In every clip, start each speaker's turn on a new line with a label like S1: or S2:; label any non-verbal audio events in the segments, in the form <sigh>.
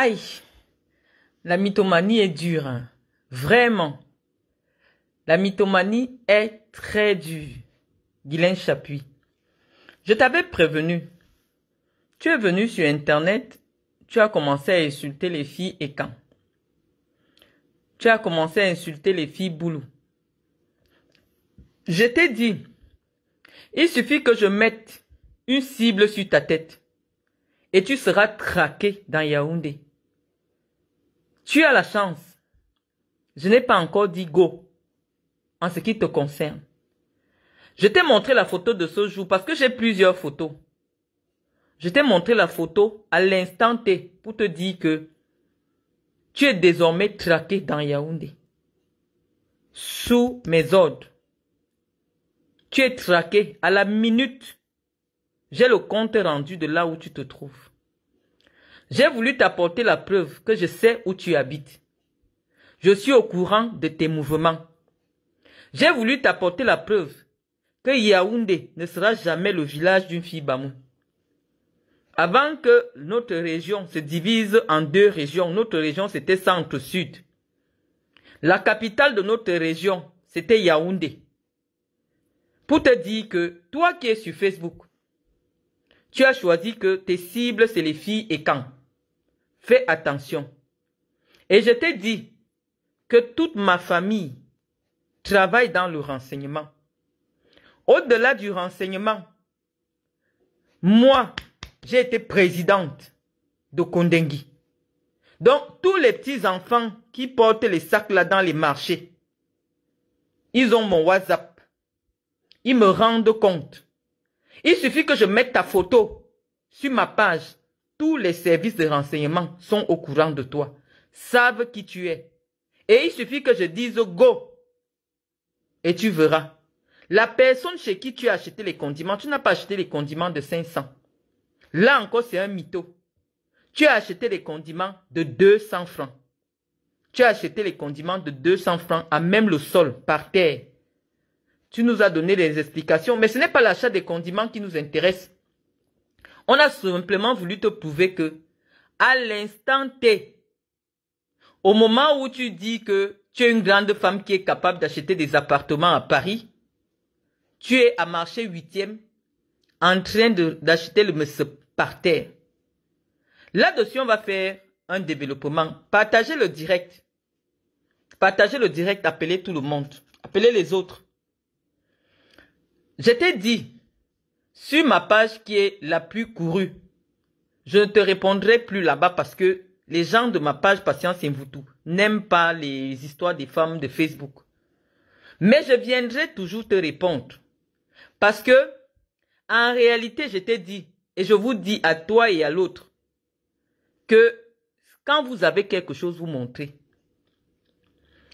S1: Aïe, la mythomanie est dure, hein. vraiment. La mythomanie est très dure. Guylaine Chapuis. Je t'avais prévenu. Tu es venu sur Internet, tu as commencé à insulter les filles et quand Tu as commencé à insulter les filles boulou. Je t'ai dit, il suffit que je mette une cible sur ta tête et tu seras traqué dans Yaoundé. Tu as la chance. Je n'ai pas encore dit go en ce qui te concerne. Je t'ai montré la photo de ce jour parce que j'ai plusieurs photos. Je t'ai montré la photo à l'instant T pour te dire que tu es désormais traqué dans Yaoundé. Sous mes ordres. Tu es traqué à la minute. J'ai le compte rendu de là où tu te trouves. J'ai voulu t'apporter la preuve que je sais où tu habites. Je suis au courant de tes mouvements. J'ai voulu t'apporter la preuve que Yaoundé ne sera jamais le village d'une fille Bamou. Avant que notre région se divise en deux régions, notre région c'était centre-sud. La capitale de notre région, c'était Yaoundé. Pour te dire que toi qui es sur Facebook, tu as choisi que tes cibles, c'est les filles et camps. Fais attention. Et je t'ai dit que toute ma famille travaille dans le renseignement. Au-delà du renseignement, moi, j'ai été présidente de Kondengui. Donc, tous les petits-enfants qui portent les sacs là dans les marchés, ils ont mon WhatsApp. Ils me rendent compte. Il suffit que je mette ta photo sur ma page tous les services de renseignement sont au courant de toi, savent qui tu es. Et il suffit que je dise go. Et tu verras. La personne chez qui tu as acheté les condiments, tu n'as pas acheté les condiments de 500. Là encore, c'est un mytho. Tu as acheté les condiments de 200 francs. Tu as acheté les condiments de 200 francs à même le sol, par terre. Tu nous as donné des explications, mais ce n'est pas l'achat des condiments qui nous intéresse. On a simplement voulu te prouver que, à l'instant T, au moment où tu dis que tu es une grande femme qui est capable d'acheter des appartements à Paris, tu es à marché huitième en train d'acheter le monsieur par terre. Là-dessus, on va faire un développement. Partagez le direct. Partagez le direct, appelez tout le monde. Appelez les autres. Je t'ai dit, sur ma page qui est la plus courue. Je ne te répondrai plus là-bas parce que les gens de ma page Patience et tous n'aiment pas les histoires des femmes de Facebook. Mais je viendrai toujours te répondre. Parce que, en réalité, je t'ai dit, et je vous dis à toi et à l'autre, que quand vous avez quelque chose, vous montrez.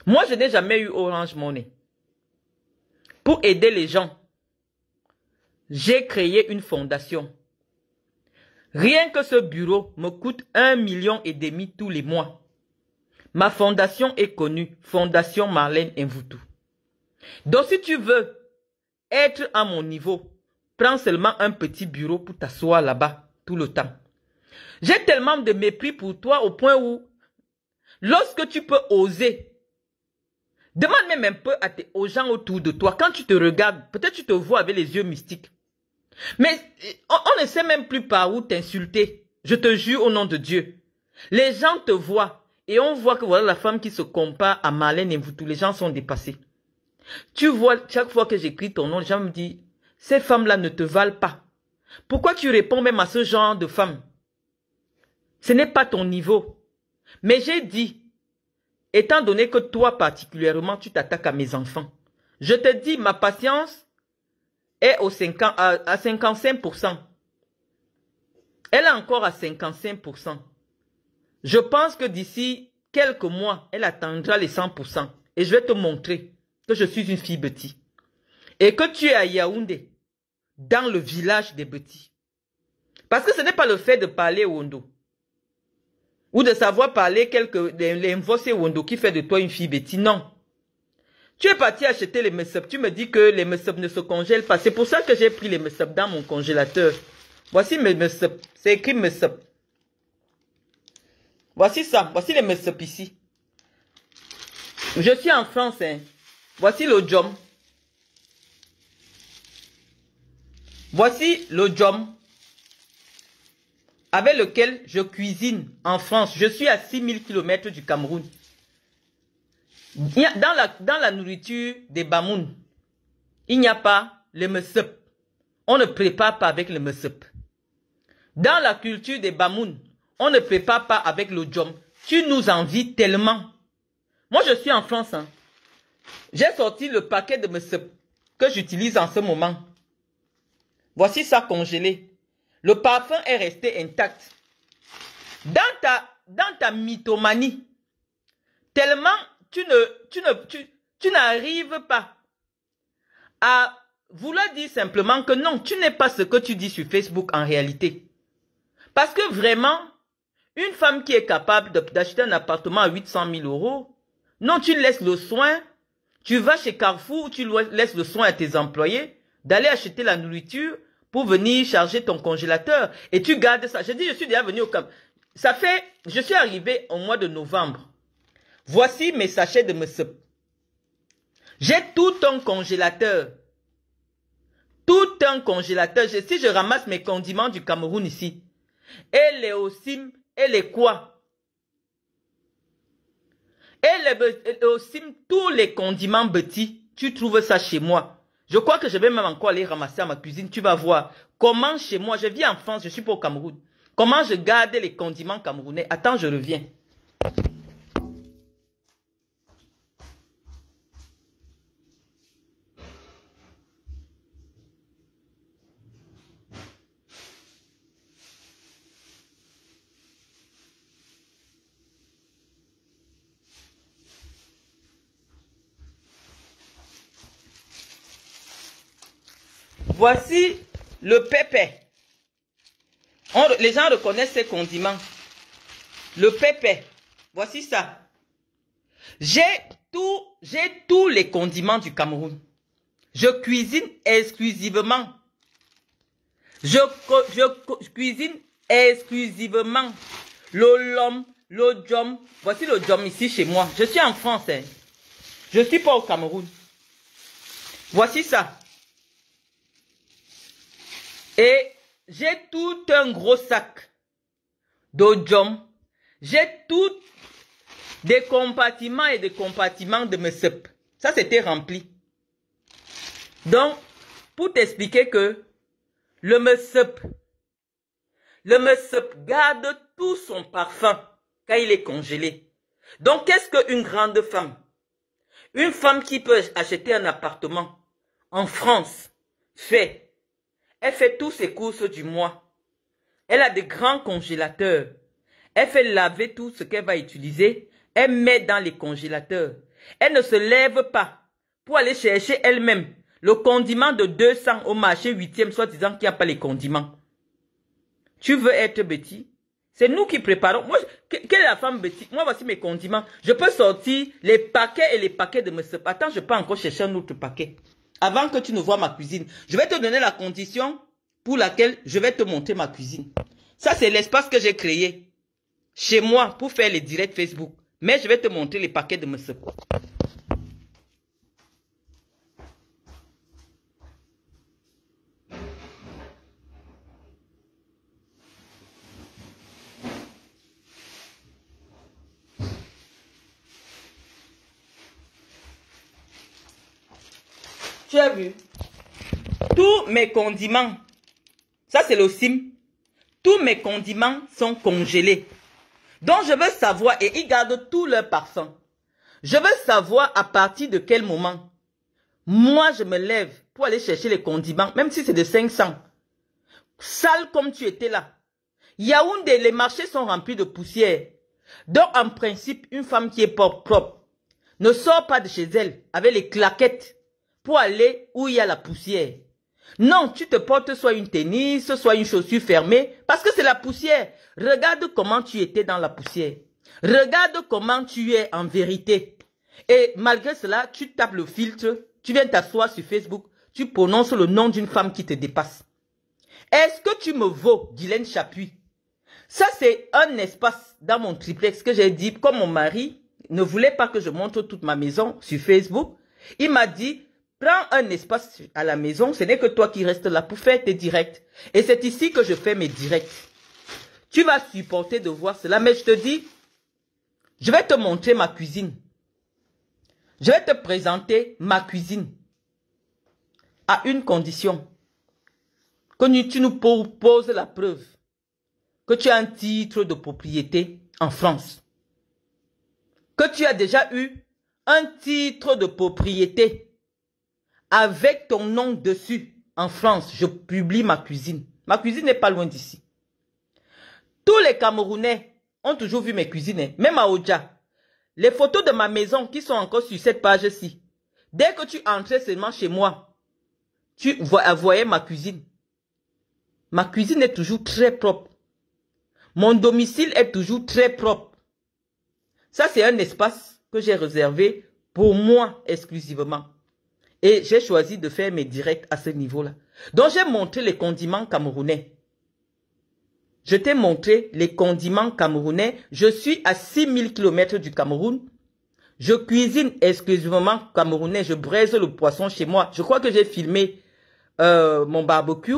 S1: Moi, je n'ai jamais eu Orange Monnaie. pour aider les gens j'ai créé une fondation. Rien que ce bureau me coûte un million et demi tous les mois. Ma fondation est connue, Fondation Marlène Mvoutou. Donc si tu veux être à mon niveau, prends seulement un petit bureau pour t'asseoir là-bas tout le temps. J'ai tellement de mépris pour toi au point où, lorsque tu peux oser, demande même un peu aux gens autour de toi, quand tu te regardes, peut-être tu te vois avec les yeux mystiques. Mais on, ne sait même plus par où t'insulter. Je te jure au nom de Dieu. Les gens te voient et on voit que voilà la femme qui se compare à Marlène et vous tous. Les gens sont dépassés. Tu vois, chaque fois que j'écris ton nom, les gens me disent, ces femmes-là ne te valent pas. Pourquoi tu réponds même à ce genre de femme Ce n'est pas ton niveau. Mais j'ai dit, étant donné que toi particulièrement, tu t'attaques à mes enfants, je te dis, ma patience est au 50, à, 55%. Elle est encore à 55%. Je pense que d'ici quelques mois, elle atteindra les 100%. Et je vais te montrer que je suis une fille Betty. Et que tu es à Yaoundé, dans le village des Betty. Parce que ce n'est pas le fait de parler Wondo. Ou de savoir parler quelques, les Wondo qui fait de toi une fille Betty. Non. Tu es parti acheter les messeups. Tu me dis que les messeups ne se congèlent pas. C'est pour ça que j'ai pris les messeups dans mon congélateur. Voici mes messeups. C'est écrit messeups. Voici ça. Voici les messeups ici. Je suis en France. Hein. Voici le job Voici le jom avec lequel je cuisine en France. Je suis à 6000 km du Cameroun. Dans la, nourriture des Bamoun, il n'y a pas le mesup. On ne prépare pas avec le mesup. Dans la culture des Bamoun, on ne prépare pas avec le jom. Tu nous envies tellement. Moi, je suis en France. Hein. J'ai sorti le paquet de mesup que j'utilise en ce moment. Voici ça congelé. Le parfum est resté intact. Dans ta, dans ta mythomanie, tellement tu ne, tu ne, tu, n'arrives pas à vouloir dire simplement que non, tu n'es pas ce que tu dis sur Facebook en réalité. Parce que vraiment, une femme qui est capable d'acheter un appartement à 800 000 euros, non, tu laisses le soin, tu vas chez Carrefour, tu laisses le soin à tes employés d'aller acheter la nourriture pour venir charger ton congélateur et tu gardes ça. Je dis, je suis déjà venu au camp. Ça fait, je suis arrivé au mois de novembre. Voici mes sachets de monsieur J'ai tout un congélateur. Tout un congélateur. si je ramasse mes condiments du Cameroun ici, et les aussi, et les quoi Et les, tous les condiments petits, tu trouves ça chez moi. Je crois que je vais même encore aller ramasser à ma cuisine. Tu vas voir comment chez moi, je vis en France, je suis pas au Cameroun. Comment je garde les condiments camerounais Attends, je reviens. Voici le pépé. les gens reconnaissent ces condiments. Le pépé. Voici ça. J'ai tout, j'ai tous les condiments du Cameroun. Je cuisine exclusivement. Je, cuisine exclusivement le lom, le Voici le ici chez moi. Je suis en France. Je hein. Je suis pas au Cameroun. Voici ça. Et j'ai tout un gros sac d'odium. J'ai tout des compartiments et des compartiments de mes Ça, c'était rempli. Donc, pour t'expliquer que le mesup, le mesup garde tout son parfum quand il est congelé. Donc, qu'est-ce qu'une grande femme Une femme qui peut acheter un appartement en France fait elle fait tous ses courses du mois. Elle a des grands congélateurs. Elle fait laver tout ce qu'elle va utiliser. Elle met dans les congélateurs. Elle ne se lève pas pour aller chercher elle-même le condiment de 200 au marché huitième, e soit disant qu'il n'y a pas les condiments. Tu veux être petit C'est nous qui préparons. Moi, quelle est la femme petite Moi, voici mes condiments. Je peux sortir les paquets et les paquets de mes Attends, je peux encore chercher un autre paquet avant que tu ne vois ma cuisine. Je vais te donner la condition pour laquelle je vais te montrer ma cuisine. Ça, c'est l'espace que j'ai créé chez moi pour faire les directs Facebook. Mais je vais te montrer les paquets de mes Tu vu Tous mes condiments, ça c'est le sim, tous mes condiments sont congelés. Donc je veux savoir, et ils gardent tout leur parfum. Je veux savoir à partir de quel moment. Moi, je me lève pour aller chercher les condiments, même si c'est de 500. Sale comme tu étais là. Yaoundé, les marchés sont remplis de poussière. Donc, en principe, une femme qui est propre ne sort pas de chez elle avec les claquettes pour aller où il y a la poussière. Non, tu te portes soit une tennis, soit une chaussure fermée, parce que c'est la poussière. Regarde comment tu étais dans la poussière. Regarde comment tu es en vérité. Et malgré cela, tu tapes le filtre, tu viens t'asseoir sur Facebook, tu prononces le nom d'une femme qui te dépasse. Est-ce que tu me vaux, Guylaine Chapuis Ça, c'est un espace dans mon triplex que j'ai dit, comme mon mari ne voulait pas que je montre toute ma maison sur Facebook, il m'a dit, Prends un espace à la maison, ce n'est que toi qui restes là pour faire tes directs. Et c'est ici que je fais mes directs. Tu vas supporter de voir cela, mais je te dis, je vais te montrer ma cuisine. Je vais te présenter ma cuisine. À une condition. Que tu nous proposes la preuve que tu as un titre de propriété en France. Que tu as déjà eu un titre de propriété avec ton nom dessus en France, je publie ma cuisine. Ma cuisine n'est pas loin d'ici. Tous les Camerounais ont toujours vu mes cuisines, hein. même à Les photos de ma maison qui sont encore sur cette page-ci. Dès que tu entrais seulement chez moi, tu voyais ma cuisine. Ma cuisine est toujours très propre. Mon domicile est toujours très propre. Ça, c'est un espace que j'ai réservé pour moi exclusivement. Et j'ai choisi de faire mes directs à ce niveau-là. Donc j'ai montré les condiments camerounais. Je t'ai montré les condiments camerounais. Je suis à 6000 km du Cameroun. Je cuisine exclusivement camerounais. Je braise le poisson chez moi. Je crois que j'ai filmé euh, mon barbecue.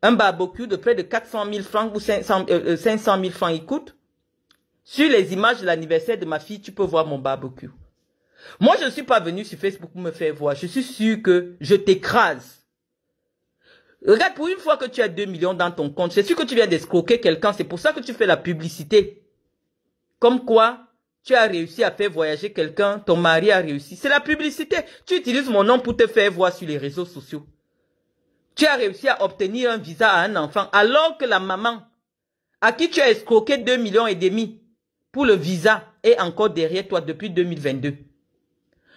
S1: Un barbecue de près de 400 000 francs ou 500, 000 euh, euh, francs il coûte. Sur les images de l'anniversaire de ma fille, tu peux voir mon barbecue. Moi, je ne suis pas venu sur Facebook pour me faire voir. Je suis sûr que je t'écrase. Regarde, pour une fois que tu as 2 millions dans ton compte, c'est sûr que tu viens d'escroquer quelqu'un. C'est pour ça que tu fais la publicité. Comme quoi, tu as réussi à faire voyager quelqu'un, ton mari a réussi. C'est la publicité. Tu utilises mon nom pour te faire voir sur les réseaux sociaux. Tu as réussi à obtenir un visa à un enfant, alors que la maman, à qui tu as escroqué 2 millions et demi pour le visa, est encore derrière toi depuis 2022.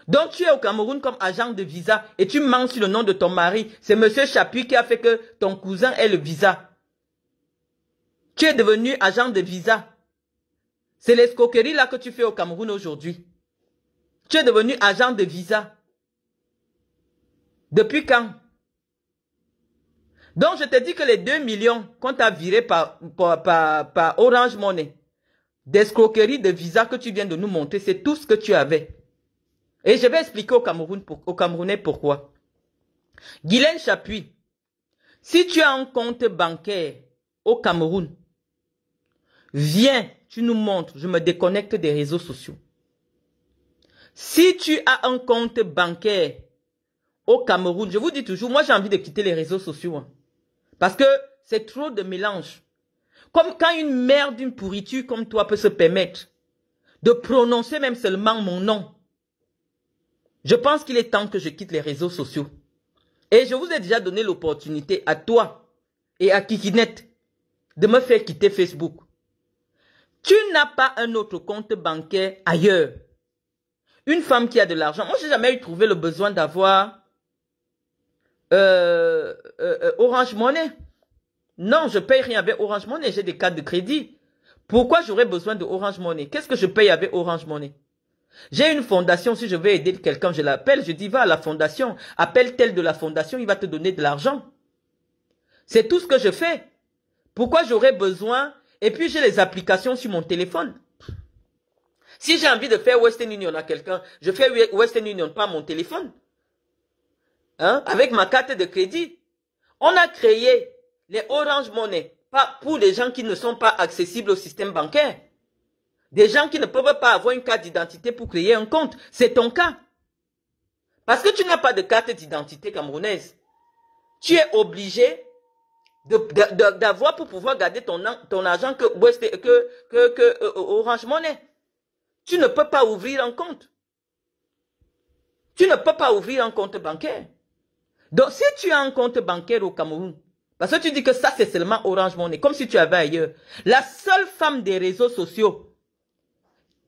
S1: Donc tu es au Cameroun comme agent de visa et tu mens sur le nom de ton mari. C'est Monsieur Chapuis qui a fait que ton cousin ait le visa. Tu es devenu agent de visa. C'est l'escroquerie là que tu fais au Cameroun aujourd'hui. Tu es devenu agent de visa. Depuis quand Donc je te dis que les 2 millions qu'on t'a viré par, par, par, Orange Money, d'escroquerie de visa que tu viens de nous montrer, c'est tout ce que tu avais. Et je vais expliquer au Cameroun aux Camerounais pourquoi. Guylaine Chapuis, si tu as un compte bancaire au Cameroun, viens, tu nous montres, je me déconnecte des réseaux sociaux. Si tu as un compte bancaire au Cameroun, je vous dis toujours, moi j'ai envie de quitter les réseaux sociaux. Hein. parce que c'est trop de mélange. Comme quand une mère d'une pourriture comme toi peut se permettre de prononcer même seulement mon nom je pense qu'il est temps que je quitte les réseaux sociaux. Et je vous ai déjà donné l'opportunité à toi et à Kikinet de me faire quitter Facebook. Tu n'as pas un autre compte bancaire ailleurs. Une femme qui a de l'argent, moi j'ai jamais eu trouvé le besoin d'avoir euh, euh, euh, Orange Money. Non, je paye rien avec Orange Money, j'ai des cartes de crédit. Pourquoi j'aurais besoin de Orange Money Qu'est-ce que je paye avec Orange Money j'ai une fondation, si je veux aider quelqu'un, je l'appelle, je dis va à la fondation, appelle elle de la fondation, il va te donner de l'argent. C'est tout ce que je fais. Pourquoi j'aurais besoin Et puis j'ai les applications sur mon téléphone. Si j'ai envie de faire Western Union à quelqu'un, je fais Western Union par mon téléphone. Hein? Avec ma carte de crédit. On a créé les Orange Money pour les gens qui ne sont pas accessibles au système bancaire. Des gens qui ne peuvent pas avoir une carte d'identité pour créer un compte. C'est ton cas. Parce que tu n'as pas de carte d'identité camerounaise. Tu es obligé d'avoir pour pouvoir garder ton, ton argent que, que, euh, euh, Orange Money. Tu ne peux pas ouvrir un compte. Tu ne peux pas ouvrir un compte bancaire. Donc, si tu as un compte bancaire au Cameroun, parce que tu dis que ça, c'est seulement Orange Money, comme si tu avais ailleurs. La seule femme des réseaux sociaux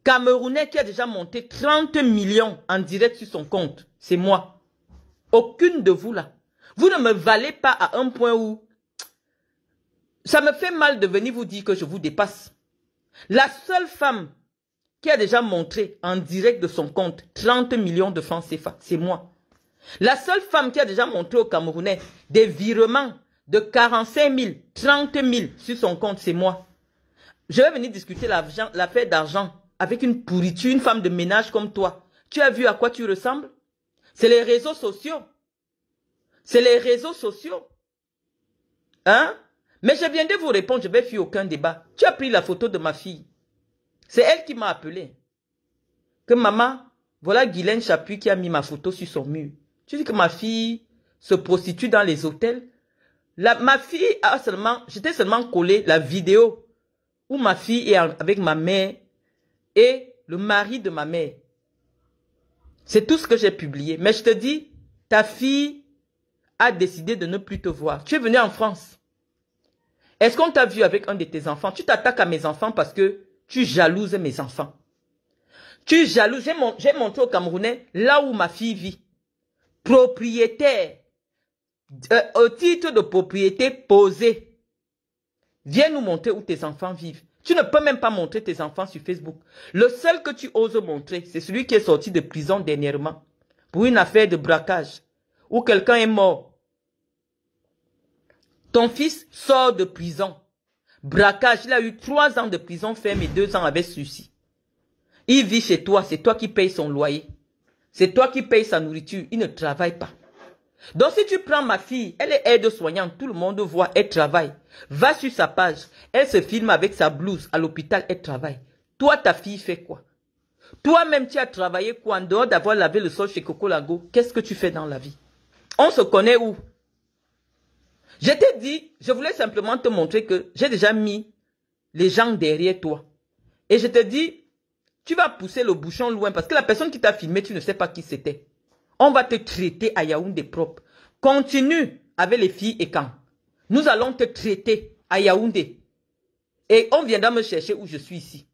S1: Camerounais qui a déjà monté 30 millions en direct sur son compte. C'est moi. Aucune de vous là. Vous ne me valez pas à un point où ça me fait mal de venir vous dire que je vous dépasse. La seule femme qui a déjà montré en direct de son compte 30 millions de francs CFA, c'est moi. La seule femme qui a déjà montré au Camerounais des virements de 45 000, 30 000 sur son compte, c'est moi. Je vais venir discuter l'affaire d'argent avec une pourriture, une femme de ménage comme toi. Tu as vu à quoi tu ressembles C'est les réseaux sociaux. C'est les réseaux sociaux. Hein Mais je viens de vous répondre, je vais fuir aucun débat. Tu as pris la photo de ma fille. C'est elle qui m'a appelé. Que maman, voilà Guylaine Chapuis qui a mis ma photo sur son mur. Tu dis que ma fille se prostitue dans les hôtels. La, ma fille a seulement, j'étais seulement collé la vidéo où ma fille est avec ma mère et le mari de ma mère. C'est tout ce que j'ai publié. Mais je te dis, ta fille a décidé de ne plus te voir. Tu es venu en France. Est-ce qu'on t'a vu avec un de tes enfants Tu t'attaques à mes enfants parce que tu jalouses mes enfants. Tu jalouses. J'ai montré au Camerounais là où ma fille vit. Propriétaire. Euh, au titre de propriété posée. Viens nous montrer où tes enfants vivent. Tu ne peux même pas montrer tes enfants sur Facebook. Le seul que tu oses montrer, c'est celui qui est sorti de prison dernièrement pour une affaire de braquage où quelqu'un est mort. Ton fils sort de prison. Braquage, il a eu trois ans de prison ferme et deux ans avec celui-ci. Il vit chez toi, c'est toi qui payes son loyer. C'est toi qui payes sa nourriture, il ne travaille pas. Donc si tu prends ma fille, elle est aide-soignante, tout le monde voit, elle travaille. Va sur sa page. Elle se filme avec sa blouse. À l'hôpital, elle travaille. Toi, ta fille fait quoi Toi-même, tu as travaillé quoi en dehors d'avoir lavé le sol chez Coco Lago Qu'est-ce que tu fais dans la vie On se connaît où Je t'ai dit, je voulais simplement te montrer que j'ai déjà mis les gens derrière toi. Et je te dis, tu vas pousser le bouchon loin parce que la personne qui t'a filmé, tu ne sais pas qui c'était. On va te traiter à Yaoundé propre. Continue avec les filles et quand. Nous allons te traiter à Yaoundé. Et on viendra me chercher où je suis ici.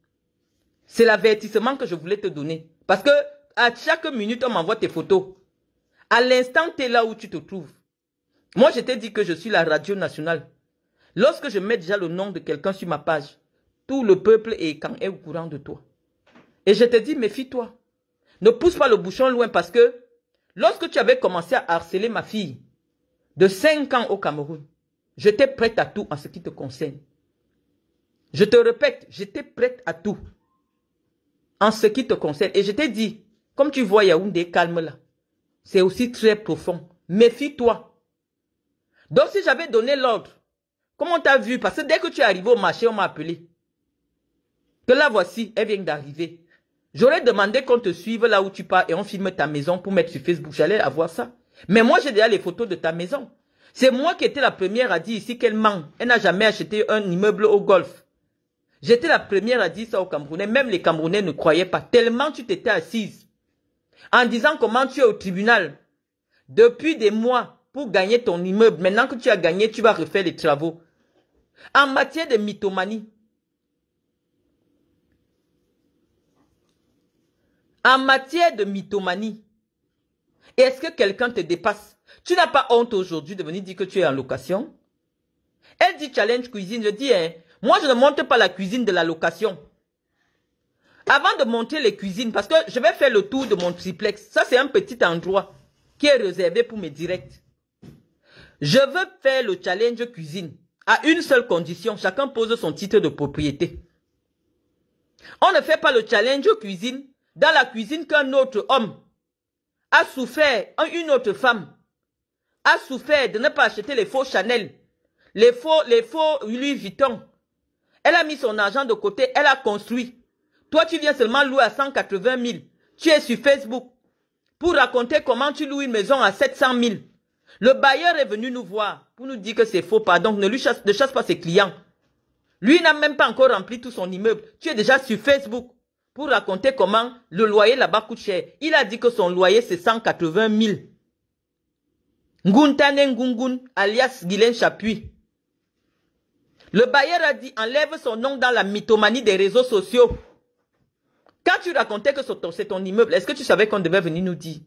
S1: C'est l'avertissement que je voulais te donner. Parce que à chaque minute, on m'envoie tes photos. À l'instant, tu es là où tu te trouves. Moi, je t'ai dit que je suis la radio nationale. Lorsque je mets déjà le nom de quelqu'un sur ma page, tout le peuple est, quand est au courant de toi. Et je te dis, méfie-toi. Ne pousse pas le bouchon loin parce que lorsque tu avais commencé à harceler ma fille de 5 ans au Cameroun, J'étais prête à tout en ce qui te concerne. Je te répète, j'étais prête à tout en ce qui te concerne. Et je t'ai dit, comme tu vois Yaoundé, calme là. C'est aussi très profond. Méfie-toi. Donc si j'avais donné l'ordre, comment t'as vu Parce que dès que tu es arrivé au marché, on m'a appelé. Que la voici, elle vient d'arriver. J'aurais demandé qu'on te suive là où tu pars et on filme ta maison pour mettre sur Facebook. J'allais avoir ça. Mais moi, j'ai déjà les photos de ta maison. C'est moi qui étais la première à dire ici qu'elle ment. Elle n'a jamais acheté un immeuble au golf. J'étais la première à dire ça aux Camerounais. Même les Camerounais ne croyaient pas. Tellement tu t'étais assise. En disant comment tu es au tribunal. Depuis des mois, pour gagner ton immeuble. Maintenant que tu as gagné, tu vas refaire les travaux. En matière de mythomanie. En matière de mythomanie. Est-ce que quelqu'un te dépasse tu n'as pas honte aujourd'hui de venir dire que tu es en location Elle dit challenge cuisine. Je dis, hein, moi, je ne monte pas la cuisine de la location. Avant de monter les cuisines, parce que je vais faire le tour de mon triplex. Ça, c'est un petit endroit qui est réservé pour mes directs. Je veux faire le challenge cuisine à une seule condition. Chacun pose son titre de propriété. On ne fait pas le challenge cuisine dans la cuisine qu'un autre homme a souffert, une autre femme a souffert de ne pas acheter les faux Chanel, les faux, les faux Louis Vuitton. Elle a mis son argent de côté, elle a construit. Toi, tu viens seulement louer à 180 000. Tu es sur Facebook pour raconter comment tu loues une maison à 700 000. Le bailleur est venu nous voir pour nous dire que c'est faux, pardon, ne lui ne chasse pas ses clients. Lui n'a même pas encore rempli tout son immeuble. Tu es déjà sur Facebook pour raconter comment le loyer là-bas coûte cher. Il a dit que son loyer, c'est 180 000. Nguntane Ngungun, alias Guylaine Chapuis. Le bailleur a dit enlève son nom dans la mythomanie des réseaux sociaux. Quand tu racontais que c'est ton immeuble, est-ce que tu savais qu'on devait venir nous dire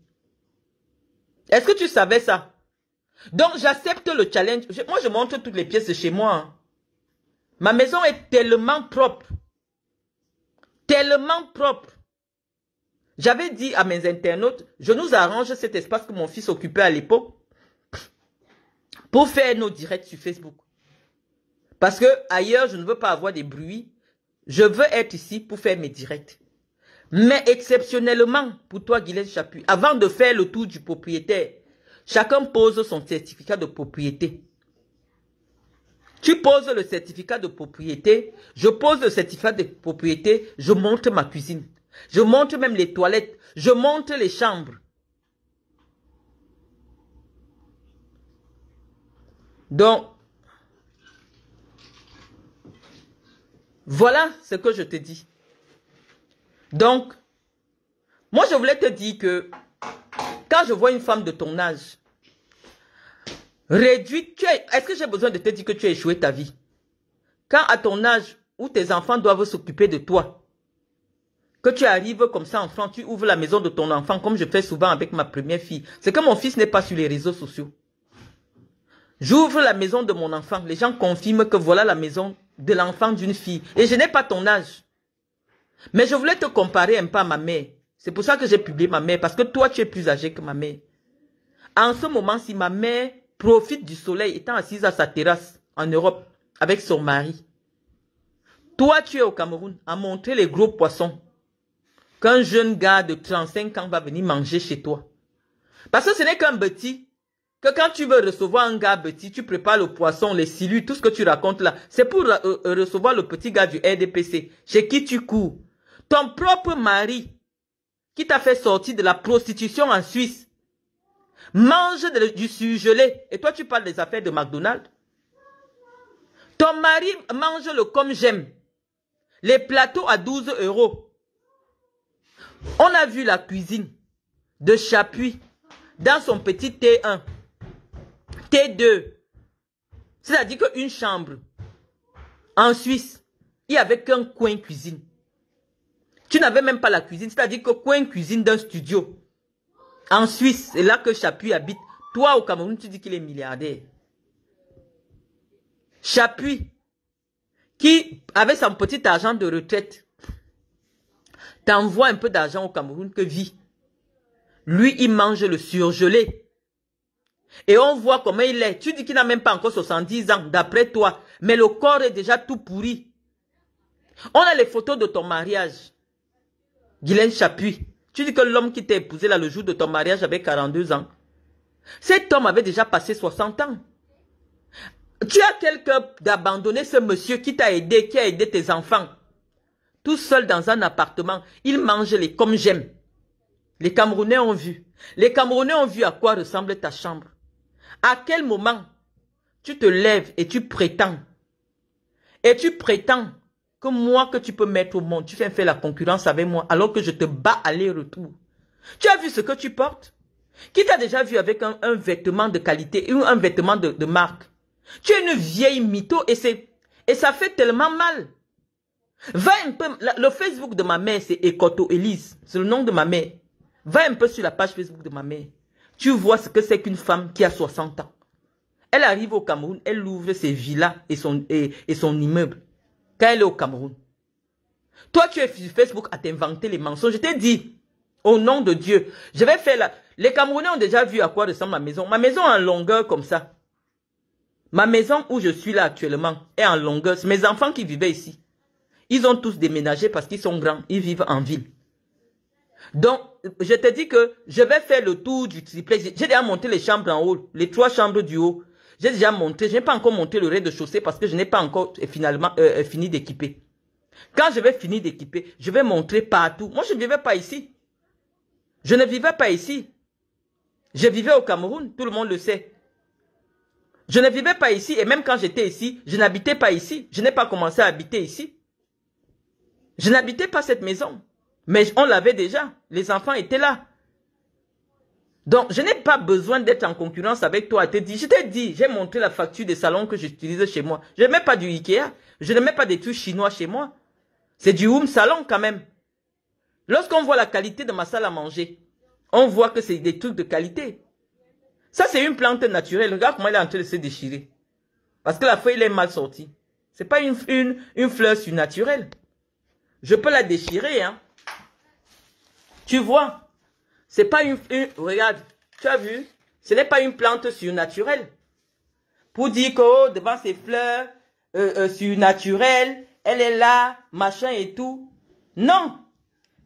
S1: Est-ce que tu savais ça Donc j'accepte le challenge. moi, je montre toutes les pièces de chez moi. Hein. Ma maison est tellement propre. Tellement propre. J'avais dit à mes internautes, je nous arrange cet espace que mon fils occupait à l'époque pour faire nos directs sur Facebook. Parce que ailleurs, je ne veux pas avoir des bruits. Je veux être ici pour faire mes directs. Mais exceptionnellement, pour toi, Guylaine Chapuis, avant de faire le tour du propriétaire, chacun pose son certificat de propriété. Tu poses le certificat de propriété, je pose le certificat de propriété, je monte ma cuisine. Je monte même les toilettes, je monte les chambres. Donc, voilà ce que je te dis. Donc, moi je voulais te dire que quand je vois une femme de ton âge, réduite, est-ce que j'ai besoin de te dire que tu as échoué ta vie Quand à ton âge où tes enfants doivent s'occuper de toi, que tu arrives comme ça en France, tu ouvres la maison de ton enfant comme je fais souvent avec ma première fille, c'est que mon fils n'est pas sur les réseaux sociaux. J'ouvre la maison de mon enfant. Les gens confirment que voilà la maison de l'enfant d'une fille. Et je n'ai pas ton âge. Mais je voulais te comparer un peu à ma mère. C'est pour ça que j'ai publié ma mère. Parce que toi, tu es plus âgé que ma mère. En ce moment, si ma mère profite du soleil étant assise à sa terrasse en Europe avec son mari, toi, tu es au Cameroun à montrer les gros poissons qu'un jeune gars de 35 ans va venir manger chez toi. Parce que ce n'est qu'un petit que quand tu veux recevoir un gars petit, tu prépares le poisson, les silus, tout ce que tu racontes là. C'est pour euh, euh, recevoir le petit gars du RDPC, chez qui tu cours. Ton propre mari, qui t'a fait sortir de la prostitution en Suisse, mange du surgelé. Et toi, tu parles des affaires de McDonald's. Ton mari mange le comme j'aime. Les plateaux à 12 euros. On a vu la cuisine de Chapuis dans son petit T1. T2. C'est-à-dire qu'une chambre en Suisse, il n'y avait qu'un coin cuisine. Tu n'avais même pas la cuisine, c'est-à-dire que coin cuisine d'un studio. En Suisse, c'est là que Chapuis habite. Toi, au Cameroun, tu dis qu'il est milliardaire. Chapuis, qui, avait son petit argent de retraite, t'envoie un peu d'argent au Cameroun que vit. Lui, il mange le surgelé. Et on voit comment il est. Tu dis qu'il n'a même pas encore 70 ans, d'après toi. Mais le corps est déjà tout pourri. On a les photos de ton mariage. Guylaine Chapuis. Tu dis que l'homme qui t'a épousé là le jour de ton mariage avait 42 ans. Cet homme avait déjà passé 60 ans. Tu as quelqu'un d'abandonner ce monsieur qui t'a aidé, qui a aidé tes enfants. Tout seul dans un appartement, il mange les comme j'aime. Les Camerounais ont vu. Les Camerounais ont vu à quoi ressemblait ta chambre. À quel moment tu te lèves et tu prétends et tu prétends que moi que tu peux mettre au monde, tu viens faire la concurrence avec moi alors que je te bats aller-retour. Tu as vu ce que tu portes Qui t'a déjà vu avec un, vêtement de qualité ou un vêtement de, marque Tu es une vieille mytho et et ça fait tellement mal. Va un peu, le Facebook de ma mère c'est Ecoto Elise, c'est le nom de ma mère. Va un peu sur la page Facebook de ma mère. Tu vois ce que c'est qu'une femme qui a 60 ans. Elle arrive au Cameroun, elle ouvre ses villas et son, et, son immeuble. Quand elle est au Cameroun. Toi, tu es sur Facebook à t'inventer les mensonges. Je t'ai dit, au nom de Dieu, je vais faire la... Les Camerounais ont déjà vu à quoi ressemble ma maison. Ma maison en longueur comme ça. Ma maison où je suis là actuellement est en longueur. Mes enfants qui vivaient ici, ils ont tous déménagé parce qu'ils sont grands. Ils vivent en ville. Donc, je te dis que je vais faire le tour du triplex. J'ai déjà monté les chambres en haut, les trois chambres du haut. J'ai déjà monté, je n'ai pas encore monté le rez-de-chaussée parce que je n'ai pas encore euh, finalement euh, euh, fini d'équiper. Quand je vais finir d'équiper, je vais montrer partout. Moi, je ne vivais pas ici. Je ne vivais pas ici. Je vivais au Cameroun, tout le monde le sait. Je ne vivais pas ici et même quand j'étais ici, je n'habitais pas ici. Je n'ai pas commencé à habiter ici. Je n'habitais pas cette maison. Mais on l'avait déjà. Les enfants étaient là. Donc, je n'ai pas besoin d'être en concurrence avec toi. Je t'ai dit, j'ai montré la facture des salons que j'utilise chez moi. Je ne mets pas du Ikea. Je ne mets pas des trucs chinois chez moi. C'est du Home Salon quand même. Lorsqu'on voit la qualité de ma salle à manger, on voit que c'est des trucs de qualité. Ça, c'est une plante naturelle. Regarde comment elle est en train de se déchirer. Parce que la feuille, elle est mal sortie. Ce n'est pas une, une, une fleur surnaturelle. Je peux la déchirer, hein. Tu vois, c'est pas une, Regarde, tu as vu, ce n'est pas une plante surnaturelle. Pour dire que oh, devant ces fleurs euh, euh, surnaturelles, elle est là, machin et tout. Non,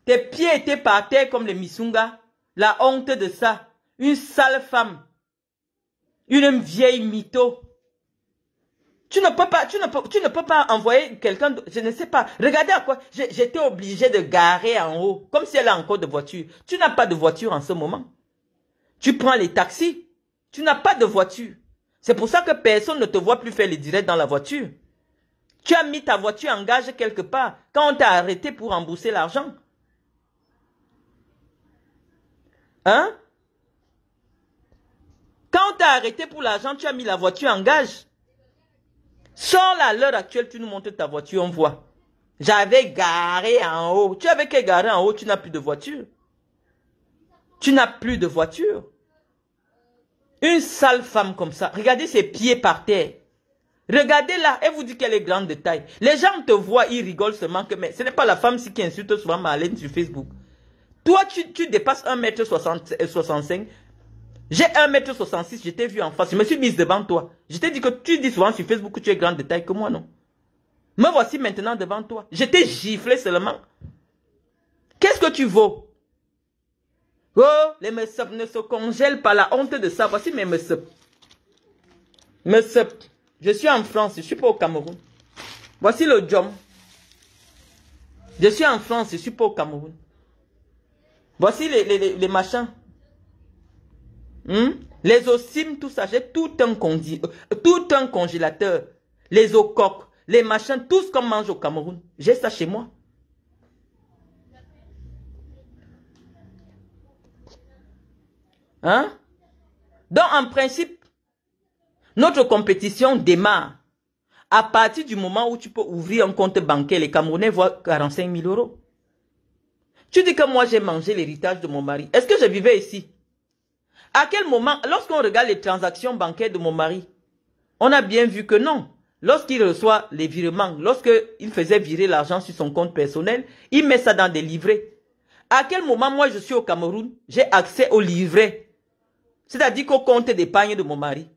S1: tes pieds étaient par terre comme les Misunga. La honte de ça. Une sale femme. Une vieille mytho. Tu ne peux pas, tu ne peux, tu pas envoyer quelqu'un, je ne sais pas. Regardez à quoi, j'étais obligé de garer en haut, comme si elle a encore de voiture. Tu n'as pas de voiture en ce moment. Tu prends les taxis. Tu n'as pas de voiture. C'est pour ça que personne ne te voit plus faire les directs dans la voiture. Tu as mis ta voiture en gage quelque part quand on t'a arrêté pour rembourser l'argent. Hein? Quand on t'a arrêté pour l'argent, tu as mis la voiture en gage. Sors là à l'heure actuelle, tu nous montres ta voiture, on voit. J'avais garé en haut. Tu avais qu'à en haut, tu n'as plus de voiture. Tu n'as plus de voiture. Une sale femme comme ça, regardez ses pieds par terre. Regardez-la, elle vous dit qu'elle est grande de taille. Les gens te voient, ils rigolent seulement que, mais ce n'est pas la femme qui insulte souvent Marlène sur Facebook. Toi, tu, tu dépasses 1m65, j'ai 1m66, je t'ai vu en face, je me suis mise devant toi. Je t'ai dit que tu dis souvent sur Facebook que tu es grande détail que moi, non Me voici maintenant devant toi. Je t'ai giflé seulement. Qu'est-ce que tu vaux Oh, les messeps ne se congèlent pas la honte de ça. Voici mes messeps. Messeps. je suis en France, je ne suis pas au Cameroun. Voici le job. Je suis en France, je ne suis pas au Cameroun. Voici les machins. Hmm? les Les ocimes, tout ça, j'ai tout un, euh, tout un congélateur. Les eaux les machins, tout ce qu'on mange au Cameroun. J'ai ça chez moi. Hein? Donc, en principe, notre compétition démarre à partir du moment où tu peux ouvrir un compte bancaire. Les Camerounais voient 45 000 euros. Tu dis que moi, j'ai mangé l'héritage de mon mari. Est-ce que je vivais ici? À quel moment, lorsqu'on regarde les transactions bancaires de mon mari, on a bien vu que non. Lorsqu'il reçoit les virements, lorsqu'il faisait virer l'argent sur son compte personnel, il met ça dans des livrets. À quel moment, moi, je suis au Cameroun, j'ai accès aux livrets, c'est-à-dire qu'au compte d'épargne de mon mari.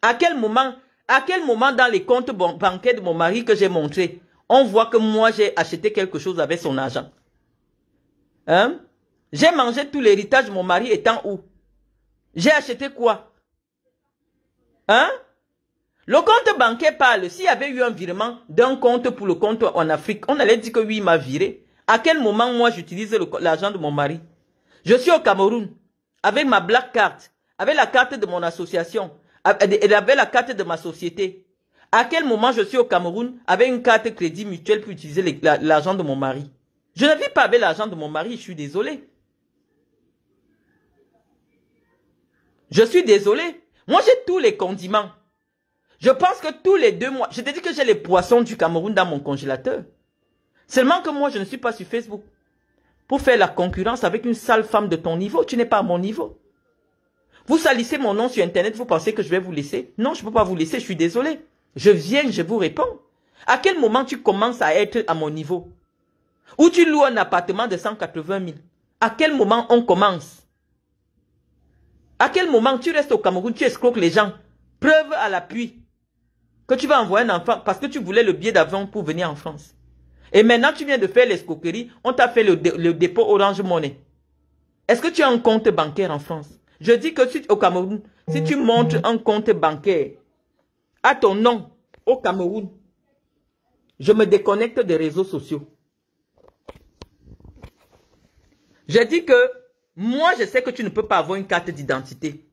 S1: À quel moment, à quel moment dans les comptes bancaires de mon mari que j'ai montré, on voit que moi, j'ai acheté quelque chose avec son argent. Hein? J'ai mangé tout l'héritage de mon mari étant où j'ai acheté quoi Hein Le compte bancaire parle. S'il y avait eu un virement d'un compte pour le compte en Afrique, on allait dire que oui, il m'a viré. À quel moment moi j'utilise l'argent de mon mari Je suis au Cameroun avec ma black card, avec la carte de mon association, avec la carte de ma société. À quel moment je suis au Cameroun avec une carte crédit mutuelle pour utiliser l'argent de mon mari Je ne vis pas avec l'argent de mon mari, je suis désolé. Je suis désolé. Moi, j'ai tous les condiments. Je pense que tous les deux mois, je t'ai dit que j'ai les poissons du Cameroun dans mon congélateur. Seulement que moi, je ne suis pas sur Facebook. Pour faire la concurrence avec une sale femme de ton niveau, tu n'es pas à mon niveau. Vous salissez mon nom sur Internet, vous pensez que je vais vous laisser Non, je ne peux pas vous laisser, je suis désolé. Je viens, je vous réponds. À quel moment tu commences à être à mon niveau Ou tu loues un appartement de 180 000 À quel moment on commence à quel moment tu restes au Cameroun, tu escroques les gens Preuve à l'appui que tu vas envoyer un enfant parce que tu voulais le billet d'avion pour venir en France. Et maintenant, tu viens de faire l'escroquerie, on t'a fait le, dépôt Orange monnaie Est-ce que tu as un compte bancaire en France Je dis que si, au Cameroun, si tu montres un compte bancaire à ton nom au Cameroun, je me déconnecte des réseaux sociaux. Je dis que moi, je sais que tu ne peux pas avoir une carte d'identité.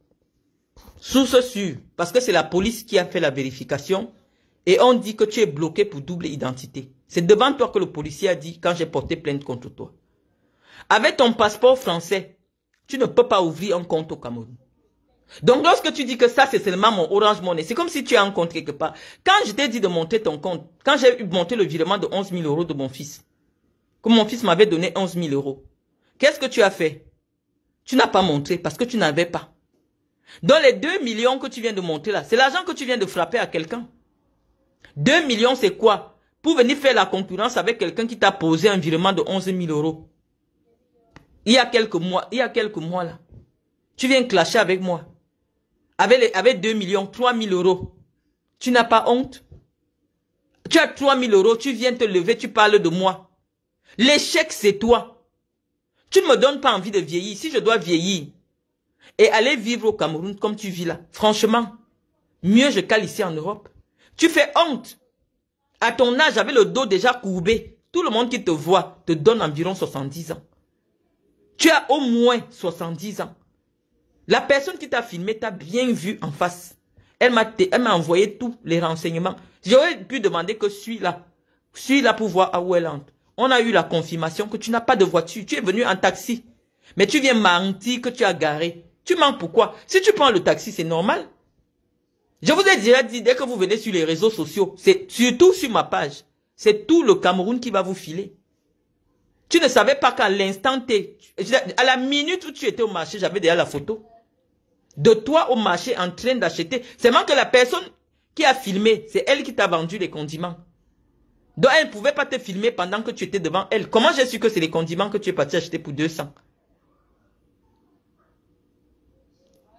S1: Sous ce sur, parce que c'est la police qui a fait la vérification et on dit que tu es bloqué pour double identité. C'est devant toi que le policier a dit quand j'ai porté plainte contre toi. Avec ton passeport français, tu ne peux pas ouvrir un compte au Cameroun. Donc lorsque tu dis que ça c'est seulement mon Orange monnaie, c'est comme si tu as un compte quelque part. Quand je t'ai dit de monter ton compte, quand j'ai monté le virement de 11 000 euros de mon fils, que mon fils m'avait donné 11 000 euros, qu'est-ce que tu as fait tu n'as pas montré parce que tu n'avais pas. Dans les 2 millions que tu viens de montrer là, c'est l'argent que tu viens de frapper à quelqu'un. 2 millions, c'est quoi Pour venir faire la concurrence avec quelqu'un qui t'a posé un virement de 11 000 euros. Il y a quelques mois, il y a quelques mois là. Tu viens clasher avec moi. Avec, avec 2 millions, 3 000 euros. Tu n'as pas honte Tu as 3 000 euros, tu viens te lever, tu parles de moi. L'échec, c'est toi. Tu ne me donnes pas envie de vieillir. Si je dois vieillir et aller vivre au Cameroun comme tu vis là, franchement, mieux je cale ici en Europe. Tu fais honte. À ton âge, j'avais le dos déjà courbé, tout le monde qui te voit te donne environ 70 ans. Tu as au moins 70 ans. La personne qui t'a filmé t'a bien vu en face. Elle m'a envoyé tous les renseignements. J'aurais pu demander que suis là suis là pour voir à où elle entre on a eu la confirmation que tu n'as pas de voiture. Tu es venu en taxi. Mais tu viens mentir que tu as garé. Tu mens pourquoi Si tu prends le taxi, c'est normal. Je vous ai déjà dit, dès que vous venez sur les réseaux sociaux, c'est surtout sur ma page, c'est tout le Cameroun qui va vous filer. Tu ne savais pas qu'à l'instant T, à la minute où tu étais au marché, j'avais déjà la photo. De toi au marché en train d'acheter. C'est que la personne qui a filmé, c'est elle qui t'a vendu les condiments. Donc elle ne pouvait pas te filmer pendant que tu étais devant elle. Comment j'ai su que c'est les condiments que tu es parti acheter pour 200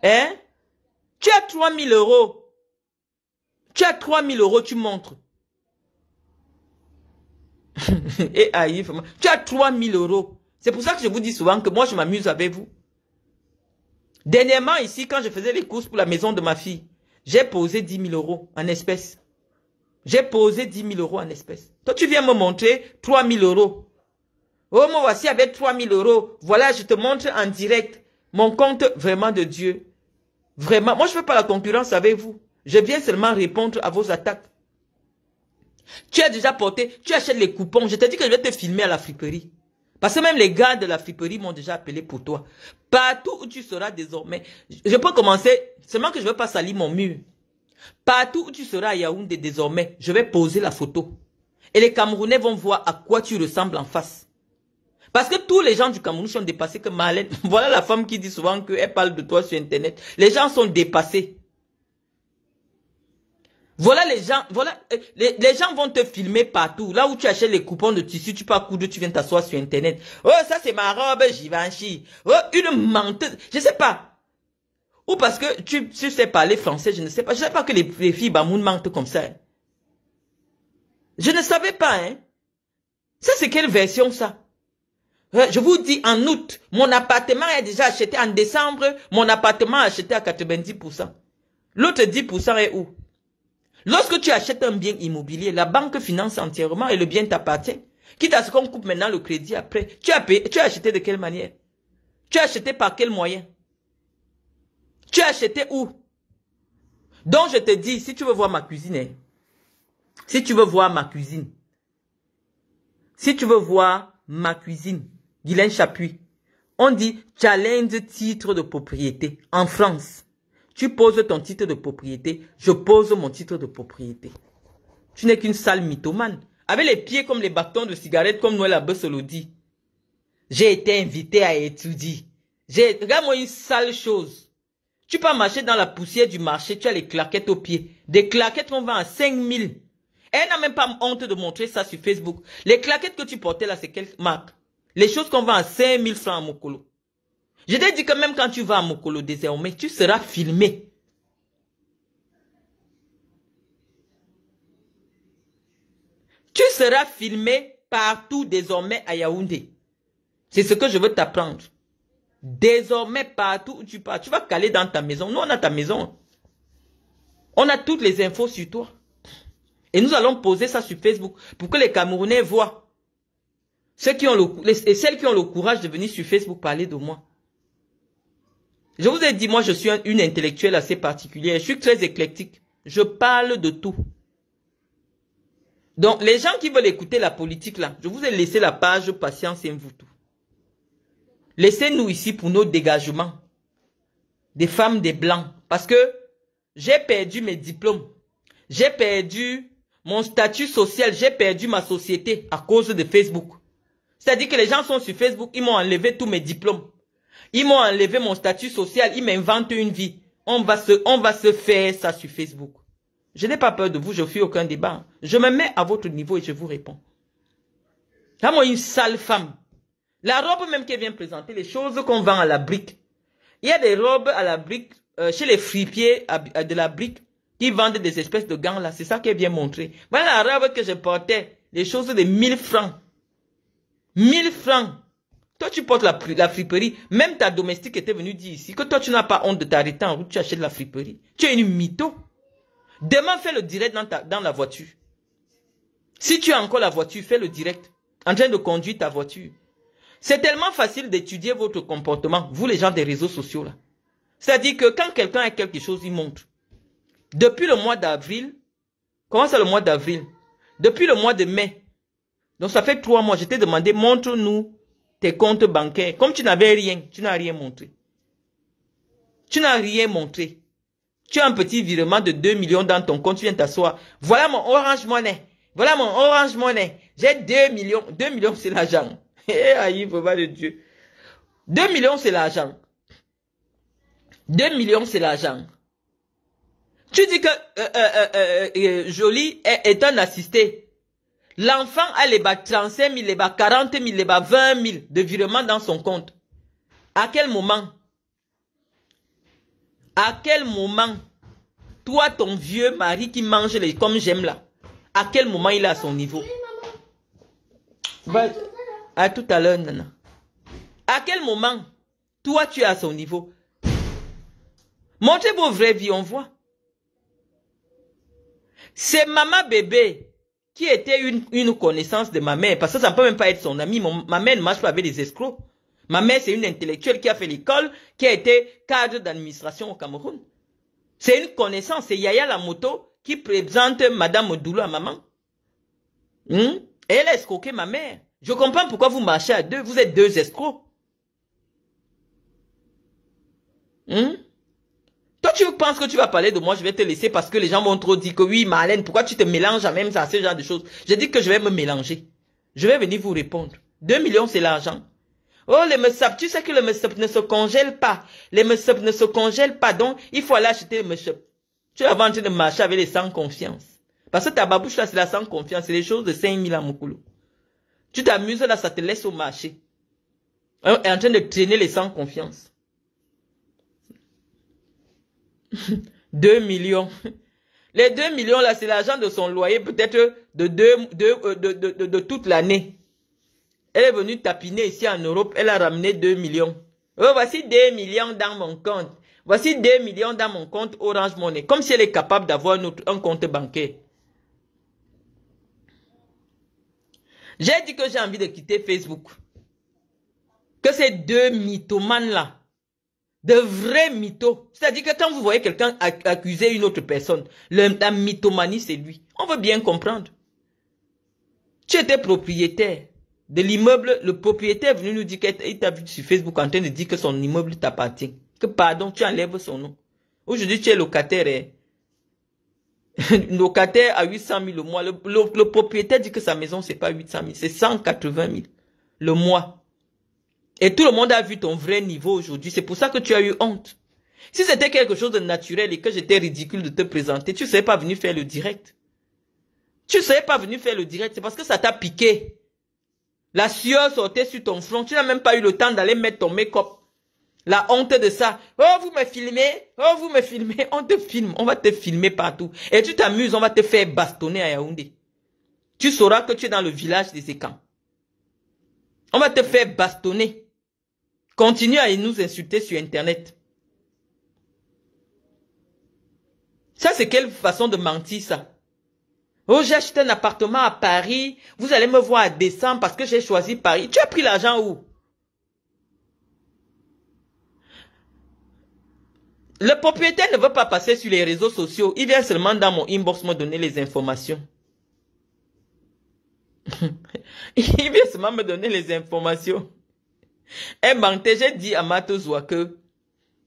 S1: Hein Tu as 3000 euros. Tu as 3000 euros, tu montres. <laughs> Et tu as 3000 euros. C'est pour ça que je vous dis souvent que moi, je m'amuse avec vous. Dernièrement, ici, quand je faisais les courses pour la maison de ma fille, j'ai posé 10 000 euros en espèces. J'ai posé 10 000 euros en espèces. Toi, tu viens me montrer 3 000 euros. Oh, moi voici avec 3 000 euros. Voilà, je te montre en direct mon compte vraiment de Dieu. Vraiment. Moi, je ne fais pas la concurrence avec vous. Je viens seulement répondre à vos attaques. Tu as déjà porté, tu achètes les coupons. Je t'ai dit que je vais te filmer à la friperie. Parce que même les gars de la friperie m'ont déjà appelé pour toi. Partout où tu seras désormais. Je peux commencer, seulement que je ne veux pas salir mon mur. Partout où tu seras à Yaoundé désormais, je vais poser la photo. Et les Camerounais vont voir à quoi tu ressembles en face. Parce que tous les gens du Cameroun sont dépassés que Marlène. <laughs> Voilà la femme qui dit souvent qu'elle parle de toi sur Internet. Les gens sont dépassés. Voilà les gens, voilà, euh, les, gens vont te filmer partout. Là où tu achètes les coupons de tissu, tu pars coudre, tu viens t'asseoir sur Internet. Oh, ça c'est ma robe Givenchy. Oh, une menteuse. Je sais pas. Ou parce que tu, tu sais parler français, je ne sais pas. Je ne sais pas que les, les filles Bamoun mentent comme ça. Hein. Je ne savais pas, hein. Ça, c'est quelle version, ça? Euh, je vous dis, en août, mon appartement est déjà acheté. En décembre, mon appartement est acheté à 90%. L'autre 10% est où? Lorsque tu achètes un bien immobilier, la banque finance entièrement et le bien t'appartient. Quitte à ce qu'on coupe maintenant le crédit après. Tu as, payé, tu as acheté de quelle manière? Tu as acheté par quel moyen? Tu as acheté où Donc je te dis, si tu veux voir ma cuisine, hein, si tu veux voir ma cuisine, si tu veux voir ma cuisine, Guylaine Chapuis, on dit challenge titre de propriété en France. Tu poses ton titre de propriété, je pose mon titre de propriété. Tu n'es qu'une sale mythomane. Avec les pieds comme les bâtons de cigarette, comme Noël se dit. J'ai été invité à étudier. J'ai, regarde-moi une sale chose. Tu peux marcher dans la poussière du marché, tu as les claquettes aux pieds. Des claquettes qu'on vend à 5000. Elle n'a même pas honte de montrer ça sur Facebook. Les claquettes que tu portais là, c'est quelle marque Les choses qu'on vend à 5000 francs à Mokolo. Je t'ai dit que même quand tu vas à Mokolo désormais, tu seras filmé. Tu seras filmé partout désormais à Yaoundé. C'est ce que je veux t'apprendre. Désormais, partout où tu pars, tu vas caler dans ta maison. Nous, on a ta maison. On a toutes les infos sur toi. Et nous allons poser ça sur Facebook pour que les Camerounais voient. Ceux qui ont et celles qui ont le courage de venir sur Facebook parler de moi. Je vous ai dit, moi, je suis une intellectuelle assez particulière. Je suis très éclectique. Je parle de tout. Donc, les gens qui veulent écouter la politique, là, je vous ai laissé la page Patience et vous tout. Laissez-nous ici pour nos dégagements des femmes des blancs. Parce que j'ai perdu mes diplômes. J'ai perdu mon statut social. J'ai perdu ma société à cause de Facebook. C'est-à-dire que les gens sont sur Facebook. Ils m'ont enlevé tous mes diplômes. Ils m'ont enlevé mon statut social. Ils m'inventent une vie. On va, se, on va se faire ça sur Facebook. Je n'ai pas peur de vous. Je fuis aucun débat. Je me mets à votre niveau et je vous réponds. Là, moi, une sale femme. La robe même qui vient présenter les choses qu'on vend à la brique. Il y a des robes à la brique, euh, chez les fripiers euh, de la brique, qui vendent des espèces de gants là. C'est ça qu'elle vient montrer. Voilà la robe que je portais, les choses de 1000 francs. 1000 francs. Toi, tu portes la, la friperie. Même ta domestique était venue dire ici que toi, tu n'as pas honte de t'arrêter en route, tu achètes la friperie. Tu es une mytho. Demain, fais le direct dans, dans la voiture. Si tu as encore la voiture, fais le direct. En train de conduire ta voiture. C'est tellement facile d'étudier votre comportement, vous les gens des réseaux sociaux là. C'est-à-dire que quand quelqu'un a quelque chose, il montre. Depuis le mois d'avril, comment ça le mois d'avril Depuis le mois de mai. Donc ça fait trois mois, je t'ai demandé, montre-nous tes comptes bancaires. Comme tu n'avais rien, tu n'as rien montré. Tu n'as rien montré. Tu as un petit virement de 2 millions dans ton compte, tu viens t'asseoir. Voilà mon orange monnaie. Voilà mon orange monnaie. J'ai 2 millions. 2 millions, c'est l'argent. <laughs> aïe, de Dieu. 2 millions, c'est l'argent. 2 millions, c'est l'argent. Tu dis que euh, euh, euh, Jolie est, un assisté. L'enfant a les bas 35 000, les bas 40 000, les bas 20 000 de virement dans son compte. À quel moment À quel moment Toi, ton vieux mari qui mange les comme j'aime là, à quel moment il est à son niveau bah, à tout à l'heure, Nana. À quel moment, toi, tu es à son niveau Montrez vos vraies vies, on voit. C'est maman bébé qui était une, connaissance de ma mère, parce que ça ne peut même pas être son ami. ma mère ne marche pas avec des escrocs. Ma mère, c'est une intellectuelle qui a fait l'école, qui a été cadre d'administration au Cameroun. C'est une connaissance, c'est Yaya Lamoto qui présente Madame Odoulou à maman. Hmm? elle a escroqué ma mère. Je comprends pourquoi vous marchez à deux. Vous êtes deux escrocs. Hein? Toi, tu penses que tu vas parler de moi, je vais te laisser parce que les gens m'ont trop dit que oui, Marlène, pourquoi tu te mélanges à même ça, ce genre de choses. J'ai dit que je vais me mélanger. Je vais venir vous répondre. 2 millions, c'est l'argent. Oh, les MSAP, tu sais que les MSAP ne se congèlent pas. Les MSAP ne se congèlent pas, donc il faut aller acheter les MSAP. Tu vas vendre de marcher avec les sans confiance. Parce que ta babouche là, c'est la sans confiance. C'est les choses de 000 à Moukoulou. Tu t'amuses là, ça te laisse au marché. Elle est en train de traîner les sans confiance. 2 <laughs> millions. Les 2 millions là, c'est l'argent de son loyer, peut-être euh, de, de, toute l'année. Elle est venue tapiner ici en Europe, elle a ramené 2 millions. Oh, voici 2 millions dans mon compte. Voici 2 millions dans mon compte Orange Money. Comme si elle est capable d'avoir un compte bancaire. J'ai dit que j'ai envie de quitter Facebook. Que ces deux mythomanes-là, de vrais mythos. C'est-à-dire que quand vous voyez quelqu'un accuser une autre personne, la mythomanie, c'est lui. On veut bien comprendre. Tu étais propriétaire de l'immeuble. Le propriétaire est venu nous dire qu'il t'a vu sur Facebook en train de dire que son immeuble t'appartient. Que pardon, tu enlèves son nom. Aujourd'hui, tu es locataire. Hein. <laughs> locataire à 800 000 le mois. Le, propriétaire dit que sa maison, c'est pas 800 000, c'est 180 000 le mois. Et tout le monde a vu ton vrai niveau aujourd'hui. C'est pour ça que tu as eu honte. Si c'était quelque chose de naturel et que j'étais ridicule de te présenter, tu ne serais pas venu faire le direct. Tu ne serais pas venu faire le direct. C'est parce que ça t'a piqué. La sueur sortait sur ton front. Tu n'as même pas eu le temps d'aller mettre ton make-up. La honte de ça. Oh, vous me filmez. Oh, vous me filmez. <laughs> On te filme. On va te filmer partout. Et tu t'amuses. On va te faire bastonner à Yaoundé. Tu sauras que tu es dans le village des camps. On va te faire bastonner. Continue à nous insulter sur Internet. Ça, c'est quelle façon de mentir, ça? Oh, j'ai acheté un appartement à Paris. Vous allez me voir à décembre parce que j'ai choisi Paris. Tu as pris l'argent où? Le propriétaire ne veut pas passer sur les réseaux sociaux. Il vient seulement dans mon inbox me donner les informations. <laughs> il vient seulement me donner les informations. Elle mentait, j'ai dit à Matozoa que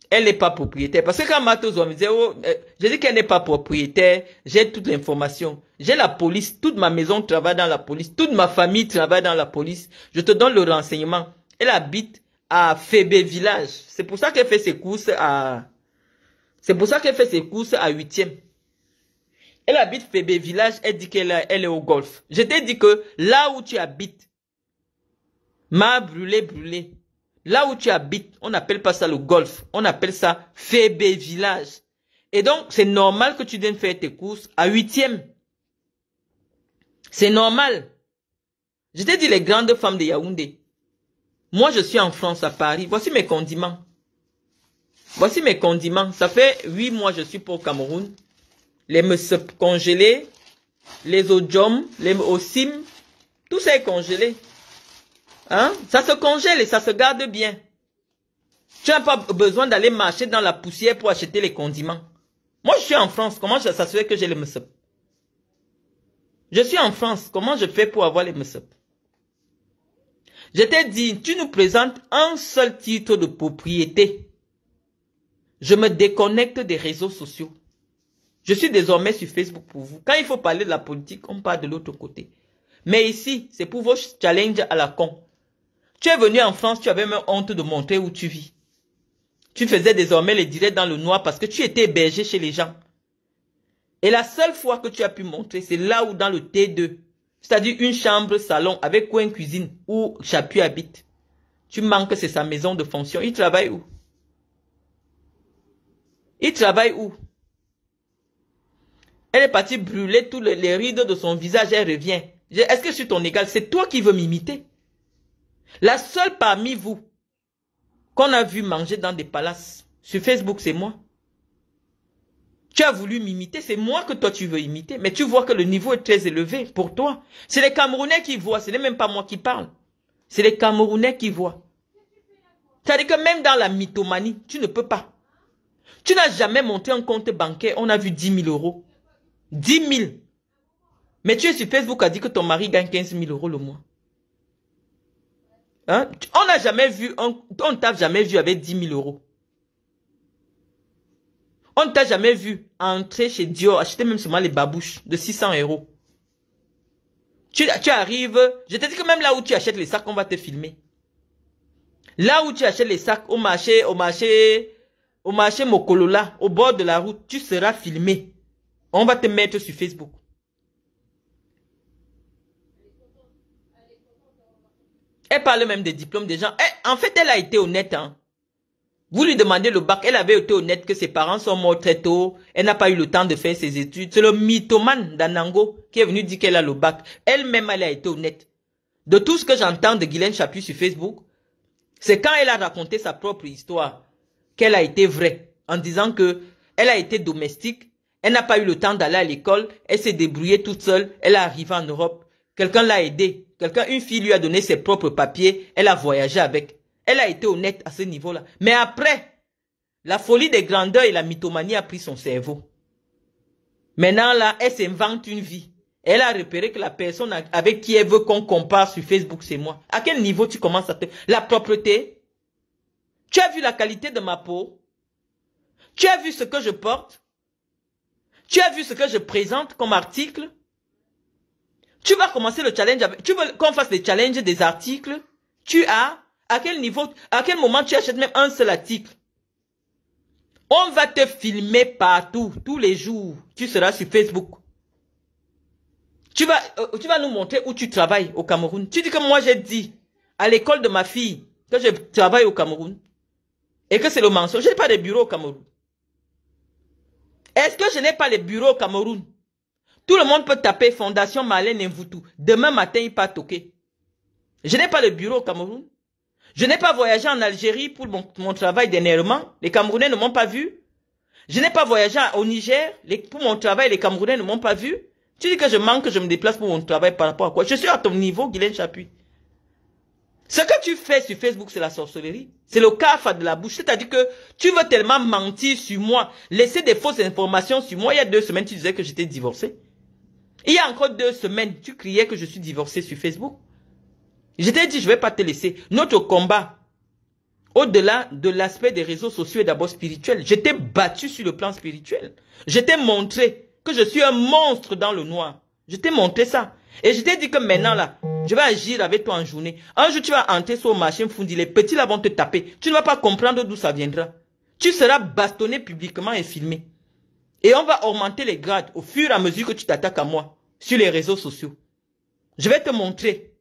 S1: elle n'est pas propriétaire. Parce que quand Matozoa me disait, oh, euh, qu'elle n'est pas propriétaire, j'ai toute l'information. J'ai la police, toute ma maison travaille dans la police, toute ma famille travaille dans la police. Je te donne le renseignement. Elle habite à Febe Village. C'est pour ça qu'elle fait ses courses à, c'est pour ça qu'elle fait ses courses à huitième. Elle habite Fébé Village, elle dit qu'elle elle est au golf. Je t'ai dit que là où tu habites, m'a brûlé, brûlé. Là où tu habites, on n'appelle pas ça le golf, on appelle ça Fébé Village. Et donc, c'est normal que tu viennes faire tes courses à huitième. C'est normal. Je t'ai dit les grandes femmes de Yaoundé. Moi, je suis en France, à Paris. Voici mes condiments. Voici mes condiments. Ça fait huit mois que je suis pour Cameroun. Les meusseups congelés, les odiums, les osim, tout ça est congelé. Hein? Ça se congèle et ça se garde bien. Tu n'as pas besoin d'aller marcher dans la poussière pour acheter les condiments. Moi, je suis en France. Comment je s'assurer que j'ai les meusseups? Je suis en France. Comment je fais pour avoir les meusseups? Je t'ai dit, tu nous présentes un seul titre de propriété je me déconnecte des réseaux sociaux. Je suis désormais sur Facebook pour vous. Quand il faut parler de la politique, on part de l'autre côté. Mais ici, c'est pour vos challenges à la con. Tu es venu en France, tu avais même honte de montrer où tu vis. Tu faisais désormais les directs dans le noir parce que tu étais hébergé chez les gens. Et la seule fois que tu as pu montrer, c'est là où dans le T2, c'est-à-dire une chambre salon avec coin cuisine où Chapu habite. Tu manques, c'est sa maison de fonction. Il travaille où il travaille où Elle est partie brûler tous les, rides de son visage, elle revient. Est-ce que je suis ton égal C'est toi qui veux m'imiter. La seule parmi vous qu'on a vu manger dans des palaces sur Facebook, c'est moi. Tu as voulu m'imiter, c'est moi que toi tu veux imiter. Mais tu vois que le niveau est très élevé pour toi. C'est les Camerounais qui voient, ce n'est même pas moi qui parle. C'est les Camerounais qui voient. C'est-à-dire que même dans la mythomanie, tu ne peux pas. Tu n'as jamais monté un compte bancaire, on a vu 10 000 euros. 10 000. Mais tu es sur Facebook a dit que ton mari gagne 15 000 euros le mois. Hein? On n'a jamais vu, on, t'a jamais vu avec 10 000 euros. On ne t'a jamais vu entrer chez Dior, acheter même seulement les babouches de 600 euros. Tu, tu arrives, je te dis que même là où tu achètes les sacs, on va te filmer. Là où tu achètes les sacs, au marché, au marché, au marché Mokolola, au bord de la route, tu seras filmé. On va te mettre sur Facebook. Elle parle même des diplômes des gens. Eh, en fait, elle a été honnête. Hein. Vous lui demandez le bac, elle avait été honnête que ses parents sont morts très tôt. Elle n'a pas eu le temps de faire ses études. C'est le mythomane d'Anango qui est venu dire qu'elle a le bac. Elle-même, elle a été honnête. De tout ce que j'entends de Guylaine Chapuis sur Facebook, c'est quand elle a raconté sa propre histoire qu'elle a été vraie en disant que elle a été domestique, elle n'a pas eu le temps d'aller à l'école, elle s'est débrouillée toute seule, elle est arrivée en Europe, quelqu'un l'a aidée, quelqu'un, une fille lui a donné ses propres papiers, elle a voyagé avec. Elle a été honnête à ce niveau-là. Mais après, la folie des grandeurs et la mythomanie a pris son cerveau. Maintenant là, elle s'invente une vie. Elle a repéré que la personne avec qui elle veut qu'on compare sur Facebook, c'est moi. À quel niveau tu commences à te... La propreté, tu as vu la qualité de ma peau Tu as vu ce que je porte Tu as vu ce que je présente comme article Tu vas commencer le challenge avec... Tu veux qu'on fasse le challenges des articles Tu as À quel niveau À quel moment tu achètes même un seul article On va te filmer partout, tous les jours. Tu seras sur Facebook. Tu vas, euh, tu vas nous montrer où tu travailles au Cameroun. Tu dis que moi j'ai dit à l'école de ma fille que je travaille au Cameroun et que c'est le mensonge. Je n'ai pas de bureau au Cameroun. Est-ce que je n'ai pas de bureau au Cameroun Tout le monde peut taper Fondation Malène Mvutu. Demain matin, il pas toquer. Je n'ai pas le bureau au Cameroun. Je n'ai pas voyagé en Algérie pour mon, travail dernièrement. Les Camerounais ne m'ont pas vu. Je n'ai pas voyagé au Niger. pour mon travail, les Camerounais ne m'ont pas vu. Tu dis que je manque, que je me déplace pour mon travail par rapport à quoi Je suis à ton niveau, Guylaine Chapuis. Ce que tu fais sur Facebook, c'est la sorcellerie. C'est le cafard de la bouche. C'est-à-dire que tu veux tellement mentir sur moi, laisser des fausses informations sur moi. Il y a deux semaines, tu disais que j'étais divorcé. Il y a encore deux semaines, tu criais que je suis divorcé sur Facebook. Je t'ai dit, je vais pas te laisser. Notre combat, au-delà de l'aspect des réseaux sociaux et d'abord spirituel. j'étais battu sur le plan spirituel. Je t'ai montré que je suis un monstre dans le noir. Je t'ai montré ça. Et je t'ai dit que maintenant là, je vais agir avec toi en journée. Un jour, tu vas entrer sur le marché les petits là vont te taper. Tu ne vas pas comprendre d'où ça viendra. Tu seras bastonné publiquement et filmé. Et on va augmenter les grades au fur et à mesure que tu t'attaques à moi sur les réseaux sociaux. Je vais te montrer.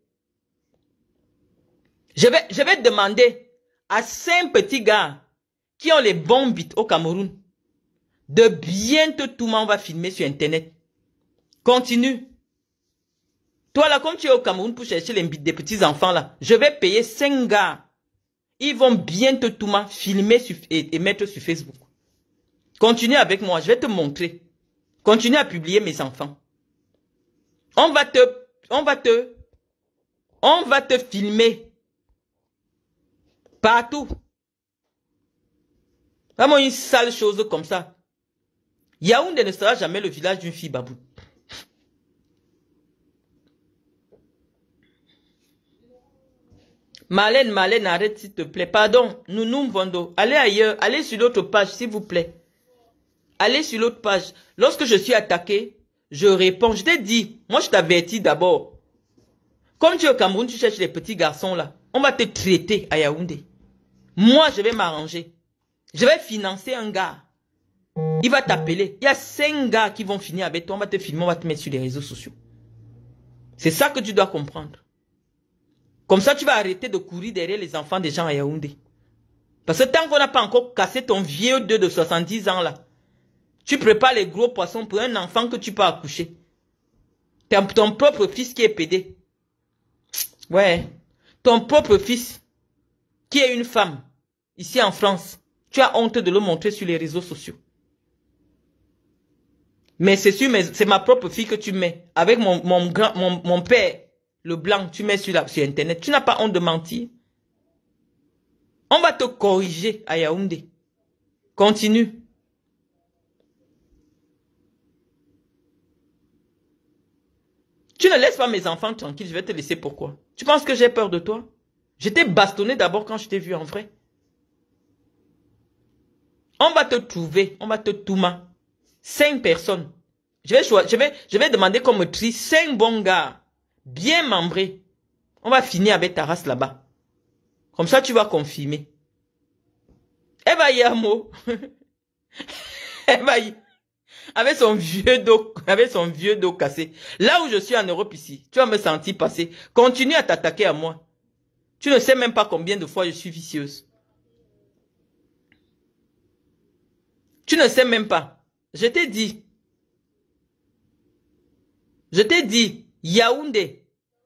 S1: Je vais, je vais demander à cinq petits gars qui ont les bons bits au Cameroun de bientôt tout le monde va filmer sur Internet. Continue. Toi là, comme tu es au Cameroun pour chercher les, des petits enfants là, je vais payer 5 gars. Ils vont bientôt tout filmer et, mettre sur Facebook. Continue avec moi, je vais te montrer. Continue à publier mes enfants. On va te, on va te, on va te filmer. Partout. Vraiment une sale chose comme ça. Yaoundé ne sera jamais le village d'une fille babou. Malène, Malène, arrête s'il te plaît. Pardon, nous vendons. Allez ailleurs, allez sur l'autre page s'il vous plaît. Allez sur l'autre page. Lorsque je suis attaqué, je réponds. Je t'ai dit, moi je t'avertis d'abord. Comme tu es au Cameroun, tu cherches les petits garçons là. On va te traiter à Yaoundé. Moi, je vais m'arranger. Je vais financer un gars. Il va t'appeler. Il y a cinq gars qui vont finir avec toi. On va te filmer, on va te mettre sur les réseaux sociaux. C'est ça que tu dois comprendre. Comme ça, tu vas arrêter de courir derrière les enfants des gens à Yaoundé. Parce que tant qu'on n'a pas encore cassé ton vieux 2 de 70 ans là, tu prépares les gros poissons pour un enfant que tu peux accoucher. Ton, ton propre fils qui est pédé. Ouais. Ton propre fils qui est une femme ici en France. Tu as honte de le montrer sur les réseaux sociaux. Mais c'est sûr, c'est ma propre fille que tu mets avec mon, mon, grand, mon, mon père le blanc, tu mets sur, Internet. Tu n'as pas honte de mentir. On va te corriger à Yaoundé. Continue. Tu ne laisses pas mes enfants tranquilles, je vais te laisser pourquoi. Tu penses que j'ai peur de toi J'étais bastonné d'abord quand je t'ai vu en vrai. On va te trouver, on va te touma. Cinq personnes. Je vais, je vais, je vais demander qu'on me trie cinq bons gars bien membré. On va finir avec ta race là-bas. Comme ça, tu vas confirmer. Eh ben, Yamo. <laughs> eh ben, avec son vieux dos, avec son vieux dos cassé. Là où je suis en Europe ici, tu vas me sentir passer. Continue à t'attaquer à moi. Tu ne sais même pas combien de fois je suis vicieuse. Tu ne sais même pas. Je t'ai dit. Je t'ai dit. Yaoundé,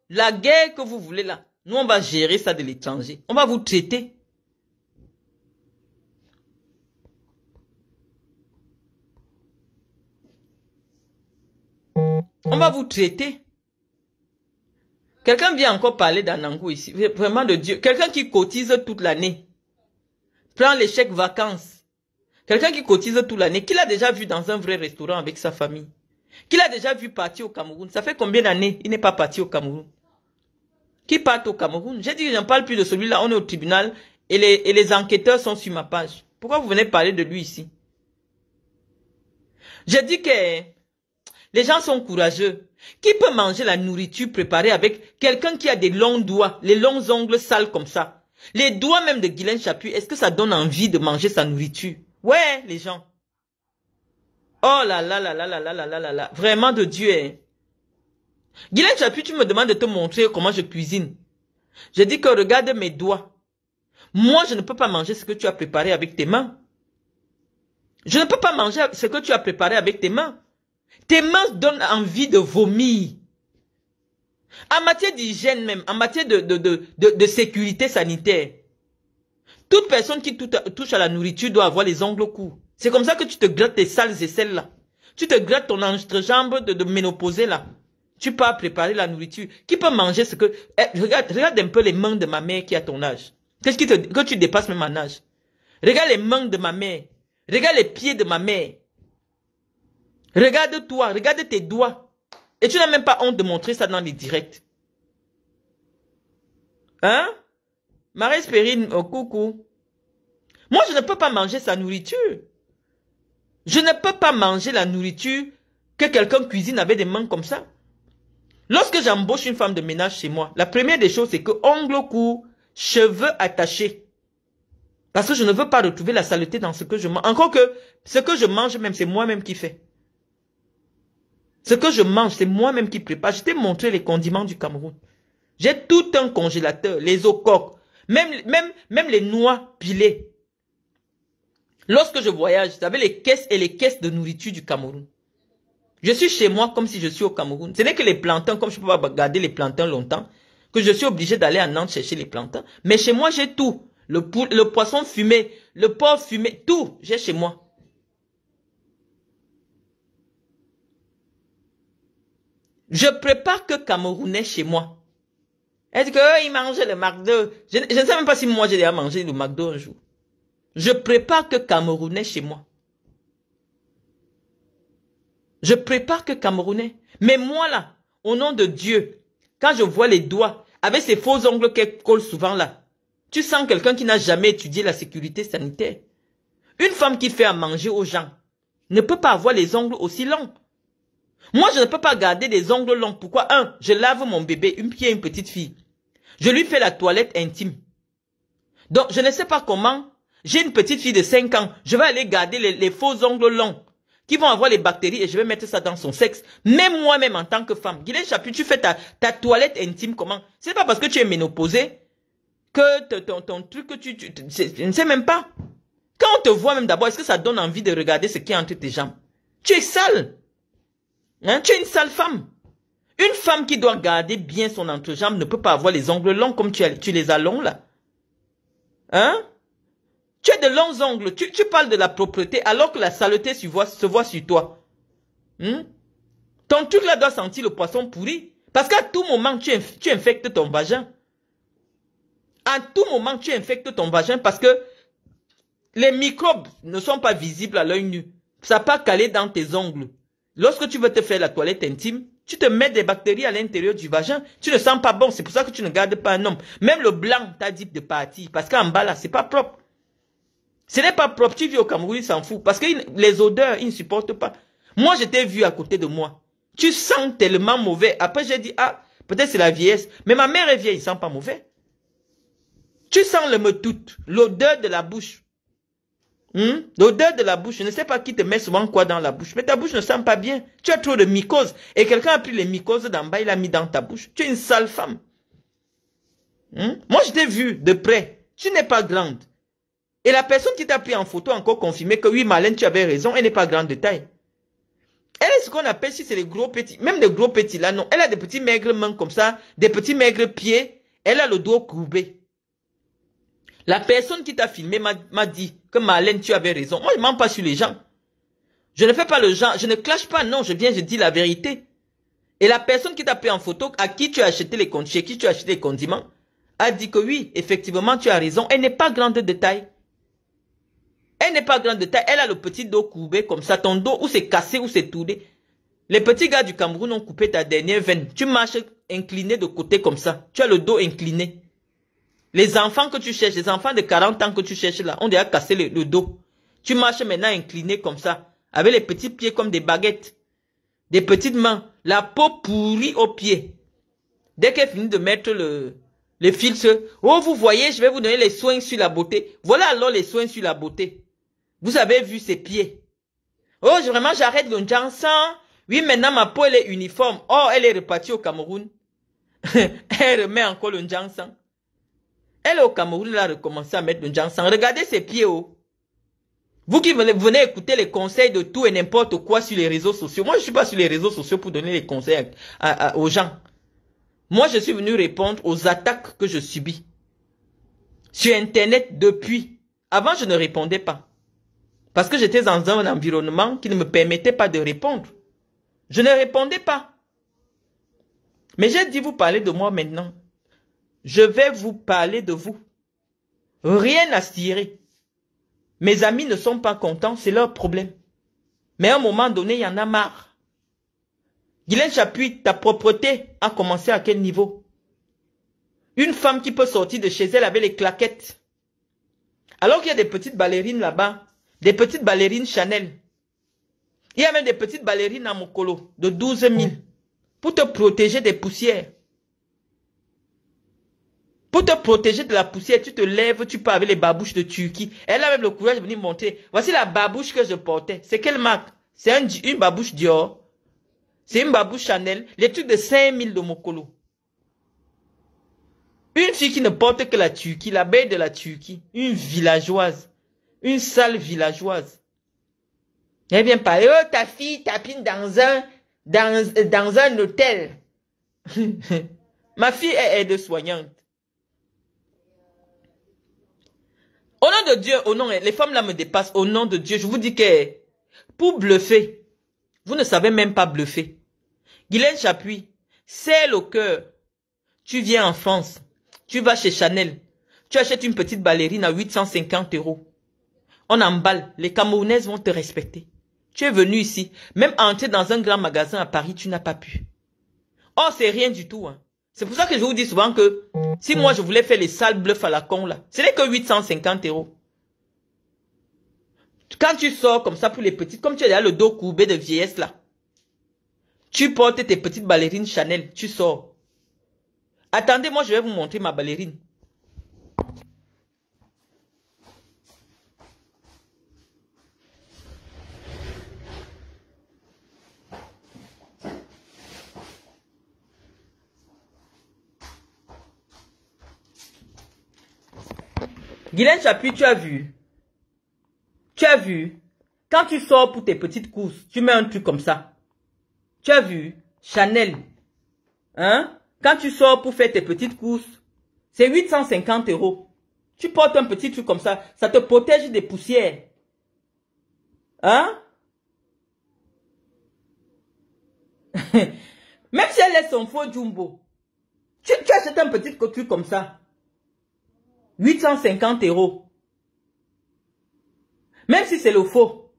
S1: la guerre que vous voulez là, nous on va gérer ça de l'étranger. On va vous traiter. On va vous traiter. Quelqu'un vient encore parler d'Anangou ici. Vraiment de Dieu. Quelqu'un qui cotise toute l'année. Prend l'échec vacances. Quelqu'un qui cotise toute l'année. Qui l'a déjà vu dans un vrai restaurant avec sa famille qu'il a déjà vu partir au Cameroun. Ça fait combien d'années il n'est pas parti au Cameroun Qui part au Cameroun J'ai dit que j'en parle plus de celui-là. On est au tribunal et les, et les enquêteurs sont sur ma page. Pourquoi vous venez parler de lui ici J'ai dit que les gens sont courageux. Qui peut manger la nourriture préparée avec quelqu'un qui a des longs doigts, les longs ongles sales comme ça Les doigts même de Guylaine Chapuis, est-ce que ça donne envie de manger sa nourriture Ouais, les gens. Oh là là là là là là là là là Vraiment de Dieu. Hein. Guylaine tu me demandes de te montrer comment je cuisine. Je dis que regarde mes doigts. Moi, je ne peux pas manger ce que tu as préparé avec tes mains. Je ne peux pas manger ce que tu as préparé avec tes mains. Tes mains donnent envie de vomir. En matière d'hygiène même, en matière de, de, de, de, de sécurité sanitaire, toute personne qui touche à la nourriture doit avoir les ongles courts. C'est comme ça que tu te grattes tes sales aisselles là. Tu te grattes ton entrejambe de, de ménopausée là. Tu pars préparer la nourriture. Qui peut manger ce que... Eh, regarde, regarde un peu les mains de ma mère qui a ton âge. Qu'est-ce qui te... Que tu dépasses même mon âge. Regarde les mains de ma mère. Regarde les pieds de ma mère. Regarde-toi, regarde tes doigts. Et tu n'as même pas honte de montrer ça dans les directs. Hein? Marie Spérine, au oh, coucou. Moi, je ne peux pas manger sa nourriture. Je ne peux pas manger la nourriture que quelqu'un cuisine avec des mains comme ça. Lorsque j'embauche une femme de ménage chez moi, la première des choses, c'est que ongles cou, cheveux attachés. Parce que je ne veux pas retrouver la saleté dans ce que je mange. Encore que ce que je mange même, c'est moi-même qui fais. Ce que je mange, c'est moi-même qui prépare. Je t'ai montré les condiments du Cameroun. J'ai tout un congélateur, les eaux coques, même, même, même les noix pilées. Lorsque je voyage, vous savez les caisses et les caisses de nourriture du Cameroun. Je suis chez moi comme si je suis au Cameroun. Ce n'est que les plantains, comme je ne peux pas garder les plantains longtemps, que je suis obligé d'aller à Nantes chercher les plantains. Mais chez moi, j'ai tout. Le, le poisson fumé, le porc fumé, tout, j'ai chez moi. Je prépare que Camerounais chez moi. Est-ce qu'ils mangent le McDo je ne sais même pas si moi j'ai déjà mangé le McDo un jour. Je prépare que Camerounais chez moi. Je prépare que Camerounais. Mais moi là, au nom de Dieu, quand je vois les doigts, avec ces faux ongles qu'elle colle souvent là, tu sens quelqu'un qui n'a jamais étudié la sécurité sanitaire. Une femme qui fait à manger aux gens ne peut pas avoir les ongles aussi longs. Moi, je ne peux pas garder des ongles longs. Pourquoi Un, je lave mon bébé, une pied, une petite fille. Je lui fais la toilette intime. Donc, je ne sais pas comment j'ai une petite fille de 5 ans. Je vais aller garder les, faux ongles longs qui vont avoir les bactéries et je vais mettre ça dans son sexe. Même moi-même en tant que femme. Guylaine Chaput, tu fais ta, ta toilette intime comment C'est pas parce que tu es ménopausée que ton, ton truc que tu, tu, ne sais même pas. Quand on te voit même d'abord, est-ce que ça donne envie de regarder ce qui est entre tes jambes Tu es sale. Hein? Tu es une sale femme. Une femme qui doit garder bien son entrejambe ne peut pas avoir les ongles longs comme tu, tu les as longs là. Hein tu as de longs ongles, tu, tu parles de la propreté alors que la saleté se voit, se voit sur toi. Hmm? Ton truc là doit sentir le poisson pourri. Parce qu'à tout moment, tu, infectes ton vagin. À tout moment, tu infectes ton vagin parce que les microbes ne sont pas visibles à l'œil nu. Ça n'a pas calé dans tes ongles. Lorsque tu veux te faire la toilette intime, tu te mets des bactéries à l'intérieur du vagin. Tu ne sens pas bon. C'est pour ça que tu ne gardes pas un homme. Même le blanc t'a dit de partir. Parce qu'en bas là, c'est pas propre. Ce n'est pas propre. Tu vis au Cameroun, il s'en fout. Parce que les odeurs, ils ne supportent pas. Moi, t'ai vu à côté de moi. Tu sens tellement mauvais. Après, j'ai dit, ah, peut-être c'est la vieillesse. Mais ma mère est vieille, il sent pas mauvais. Tu sens le me-tout, l'odeur de la bouche. Hmm? L'odeur de la bouche, je ne sais pas qui te met souvent quoi dans la bouche, mais ta bouche ne sent pas bien. Tu as trop de mycoses. Et quelqu'un a pris les mycoses d'en bas, il l'a mis dans ta bouche. Tu es une sale femme. Hmm? Moi, je t'ai vu de près. Tu n'es pas grande. Et la personne qui t'a pris en photo a encore confirmé que oui, Malène, tu avais raison, elle n'est pas grande de taille. Elle est ce qu'on appelle, si c'est les gros petits, même les gros petits là, non. Elle a des petits maigres mains comme ça, des petits maigres pieds. Elle a le dos courbé. La personne qui t'a filmé m'a dit que Malène, tu avais raison. Moi, je ne mens pas sur les gens. Je ne fais pas le genre, je ne clash pas, non, je viens, je dis la vérité. Et la personne qui t'a pris en photo, à qui tu as acheté les chez qui tu as acheté les condiments, a dit que oui, effectivement, tu as raison, elle n'est pas grande de taille elle n'est pas grande de taille, elle a le petit dos courbé comme ça, ton dos ou c'est cassé ou c'est tourné. Les petits gars du Cameroun ont coupé ta dernière veine. Tu marches incliné de côté comme ça. Tu as le dos incliné. Les enfants que tu cherches, les enfants de 40 ans que tu cherches là, ont déjà cassé le, dos. Tu marches maintenant incliné comme ça, avec les petits pieds comme des baguettes, des petites mains, la peau pourrie aux pieds. Dès qu'elle finit de mettre le, le filtre, oh vous voyez, je vais vous donner les soins sur la beauté. Voilà alors les soins sur la beauté. Vous avez vu ses pieds. Oh, vraiment, j'arrête le Jansan. Oui, maintenant, ma peau, elle est uniforme. Oh, elle est repartie au Cameroun. <laughs> elle remet encore le Johnson Elle, au Cameroun, elle a recommencé à mettre le Jansan. Regardez ses pieds, oh. Vous qui venez écouter les conseils de tout et n'importe quoi sur les réseaux sociaux. Moi, je suis pas sur les réseaux sociaux pour donner les conseils aux gens. Moi, je suis venu répondre aux attaques que je subis. Sur Internet depuis. Avant, je ne répondais pas. Parce que j'étais dans un environnement qui ne me permettait pas de répondre. Je ne répondais pas. Mais j'ai dit vous parler de moi maintenant. Je vais vous parler de vous. Rien à tirer. Mes amis ne sont pas contents, c'est leur problème. Mais à un moment donné, il y en a marre. Guylaine Chapuis, ta propreté a commencé à quel niveau Une femme qui peut sortir de chez elle avec les claquettes. Alors qu'il y a des petites ballerines là-bas des petites ballerines Chanel. Il y a même des petites ballerines à Mokolo de 12 000 pour te protéger des poussières. Pour te protéger de la poussière, tu te lèves, tu pars avec les babouches de Turquie. Elle a même le courage de venir montrer. Voici la babouche que je portais. C'est quelle marque C'est une babouche Dior. C'est une babouche Chanel. Les trucs de 000 de Mokolo. Une fille qui ne porte que la Turquie, la belle de la Turquie. Une villageoise une salle villageoise. Eh bien, pas, oh, ta fille tapine dans un, dans, dans un hôtel. <laughs> Ma fille est aide-soignante. Au nom de Dieu, au nom, les femmes là me dépassent. Au nom de Dieu, je vous dis que pour bluffer, vous ne savez même pas bluffer. Guylaine Chapuis, c'est le cœur. Tu viens en France, tu vas chez Chanel, tu achètes une petite ballerine à 850 euros on emballe, les Camerounaises vont te respecter. Tu es venu ici, même entrer dans un grand magasin à Paris, tu n'as pas pu. Oh, c'est rien du tout. Hein. C'est pour ça que je vous dis souvent que si moi je voulais faire les sales bluffs à la con là, ce n'est que 850 euros. Quand tu sors comme ça pour les petites, comme tu as le dos courbé de vieillesse là, tu portes tes petites ballerines Chanel, tu sors. Attendez, moi je vais vous montrer ma ballerine. Guylaine Chapuis, tu as vu. Tu as vu. Quand tu sors pour tes petites courses, tu mets un truc comme ça. Tu as vu. Chanel. Hein? Quand tu sors pour faire tes petites courses, c'est 850 euros. Tu portes un petit truc comme ça. Ça te protège des poussières. Hein? <laughs> Même si elle est son faux jumbo. Tu, tu achètes un petit truc comme ça. 850 euros. Même si c'est le faux,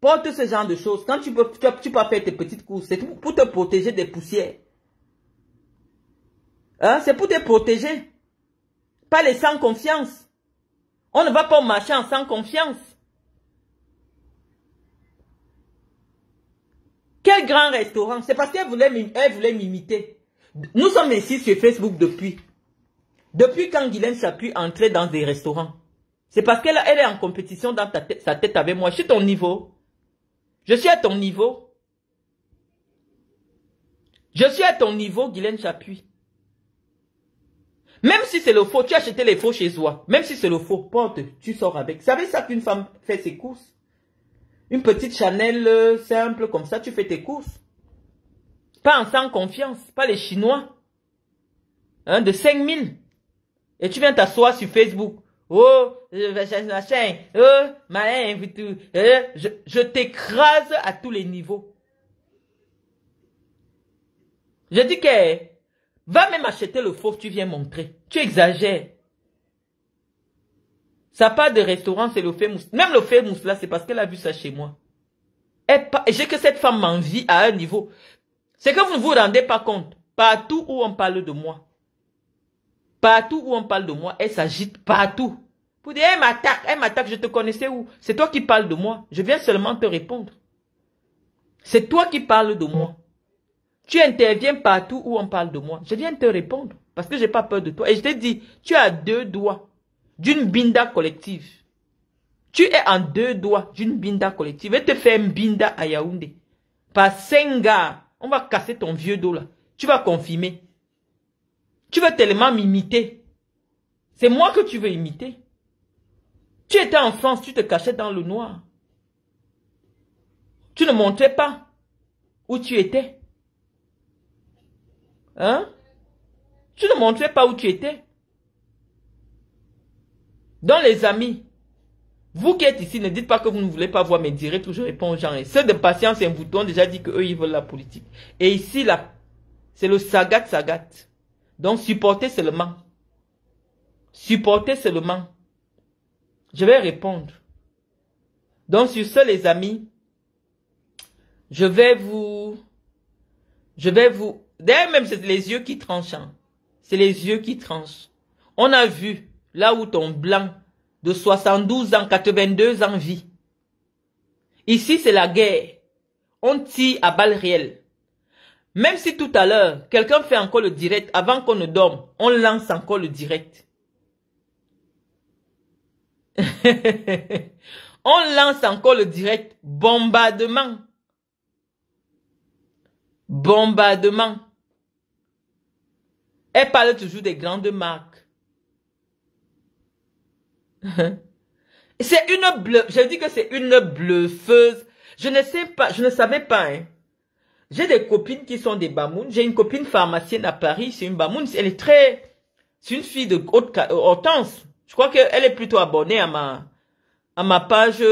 S1: porte ce genre de choses. Quand tu peux, tu, peux faire tes petites courses, c'est pour te protéger des poussières. Hein, c'est pour te protéger. Pas les sans confiance. On ne va pas marcher en sans confiance. Quel grand restaurant C'est parce qu'elle voulait, voulait m'imiter. Nous sommes ici sur Facebook depuis. Depuis quand Guylaine Chapuis entrait dans des restaurants C'est parce qu'elle elle est en compétition dans sa tête avec moi. Je suis ton niveau. Je suis à ton niveau. Je suis à ton niveau, Guylaine Chapuis. Même si c'est le faux, tu as les faux chez toi. Même si c'est le faux, porte, tu sors avec. savez ça qu'une femme fait ses courses Une petite Chanel euh, simple comme ça, tu fais tes courses. Pas en sans confiance, pas les Chinois. Hein, de 5000. Et tu viens t'asseoir sur Facebook. Oh, euh, oh, ma eh, je, je t'écrase à tous les niveaux. Je dis que, va même acheter le faux tu viens montrer. Tu exagères. Ça part de restaurant, c'est le fait Même le fait là, c'est parce qu'elle a vu ça chez moi. Et J'ai que cette femme m'envie à un niveau. C'est que vous ne vous rendez pas compte. Partout où on parle de moi, Partout où on parle de moi, elle s'agite partout. Pour dire, elle m'attaque, elle m'attaque, je te connaissais où C'est toi qui parles de moi. Je viens seulement te répondre. C'est toi qui parles de moi. Tu interviens partout où on parle de moi. Je viens te répondre parce que je n'ai pas peur de toi. Et je t'ai dit, tu as deux doigts d'une binda collective. Tu es en deux doigts d'une binda collective. Et te faire une binda à Yaoundé. Par cinq gars, on va casser ton vieux dos là. Tu vas confirmer. Tu veux tellement m'imiter. C'est moi que tu veux imiter. Tu étais en France, tu te cachais dans le noir. Tu ne montrais pas où tu étais. Hein? Tu ne montrais pas où tu étais. Donc les amis, vous qui êtes ici, ne dites pas que vous ne voulez pas voir mes directs toujours, je réponds aux gens. Et ceux de patience et bouton déjà dit qu'eux, ils veulent la politique. Et ici, là, c'est le sagat sagat. Donc supporter seulement. Supporter seulement. Je vais répondre. Donc sur ce, les amis, je vais vous, je vais vous, d'ailleurs même c'est les yeux qui tranchent. Hein. C'est les yeux qui tranchent. On a vu là où ton blanc de 72 ans, 82 ans vit. Ici, c'est la guerre. On tire à balles réelles. Même si tout à l'heure, quelqu'un fait encore le direct, avant qu'on ne dorme, on lance encore le direct. <laughs> on lance encore le direct. Bombardement. Bombardement. Elle parle toujours des grandes marques. <laughs> c'est une bleu, je dis que c'est une bluffeuse. Je ne sais pas, je ne savais pas, hein. J'ai des copines qui sont des Bamounes. J'ai une copine pharmacienne à Paris. C'est une Bamoun. Elle est très, c'est une fille de haute, euh, Hortense. Je crois qu'elle est plutôt abonnée à ma, à ma page,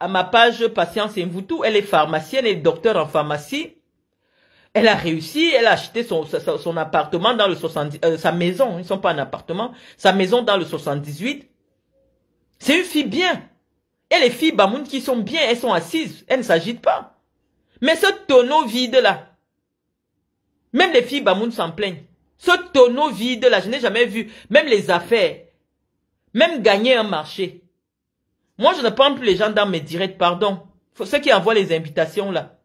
S1: à ma page Patience tout. Elle est pharmacienne, et docteur en pharmacie. Elle a réussi, elle a acheté son, son, appartement dans le 70, euh, sa maison, ils sont pas un appartement, sa maison dans le 78. C'est une fille bien. Et les filles Bamoun qui sont bien, elles sont assises, elles ne s'agitent pas. Mais ce tonneau vide-là, même les filles Bamoun s'en plaignent. Ce tonneau vide-là, je n'ai jamais vu. Même les affaires, même gagner un marché. Moi, je ne prends plus les gens dans mes directs, pardon. ceux qui envoient les invitations, là.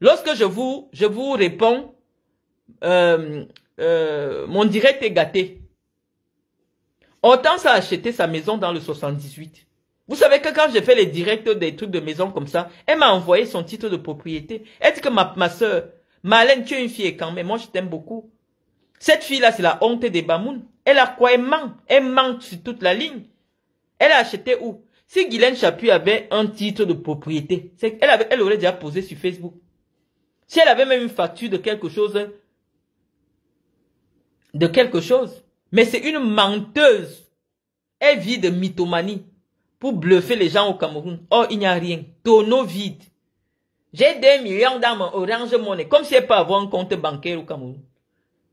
S1: Lorsque je vous, je vous réponds, euh, euh, mon direct est gâté. Autant ça acheté sa maison dans le 78. Vous savez que quand j'ai fait les directs des trucs de maison comme ça, elle m'a envoyé son titre de propriété. Elle dit que ma, ma soeur, tu es une fille quand même, moi je t'aime beaucoup. Cette fille-là, c'est la honte des Bamoun. Elle a quoi Elle ment. Elle ment sur toute la ligne. Elle a acheté où Si Guylaine Chapuis avait un titre de propriété, elle, avait, elle aurait déjà posé sur Facebook. Si elle avait même une facture de quelque chose, de quelque chose. Mais c'est une menteuse. Elle vit de mythomanie pour bluffer les gens au Cameroun. oh il n'y a rien. Tonneau vide. J'ai 2 millions dans mon orange monnaie. Comme si pas avoir un compte bancaire au Cameroun.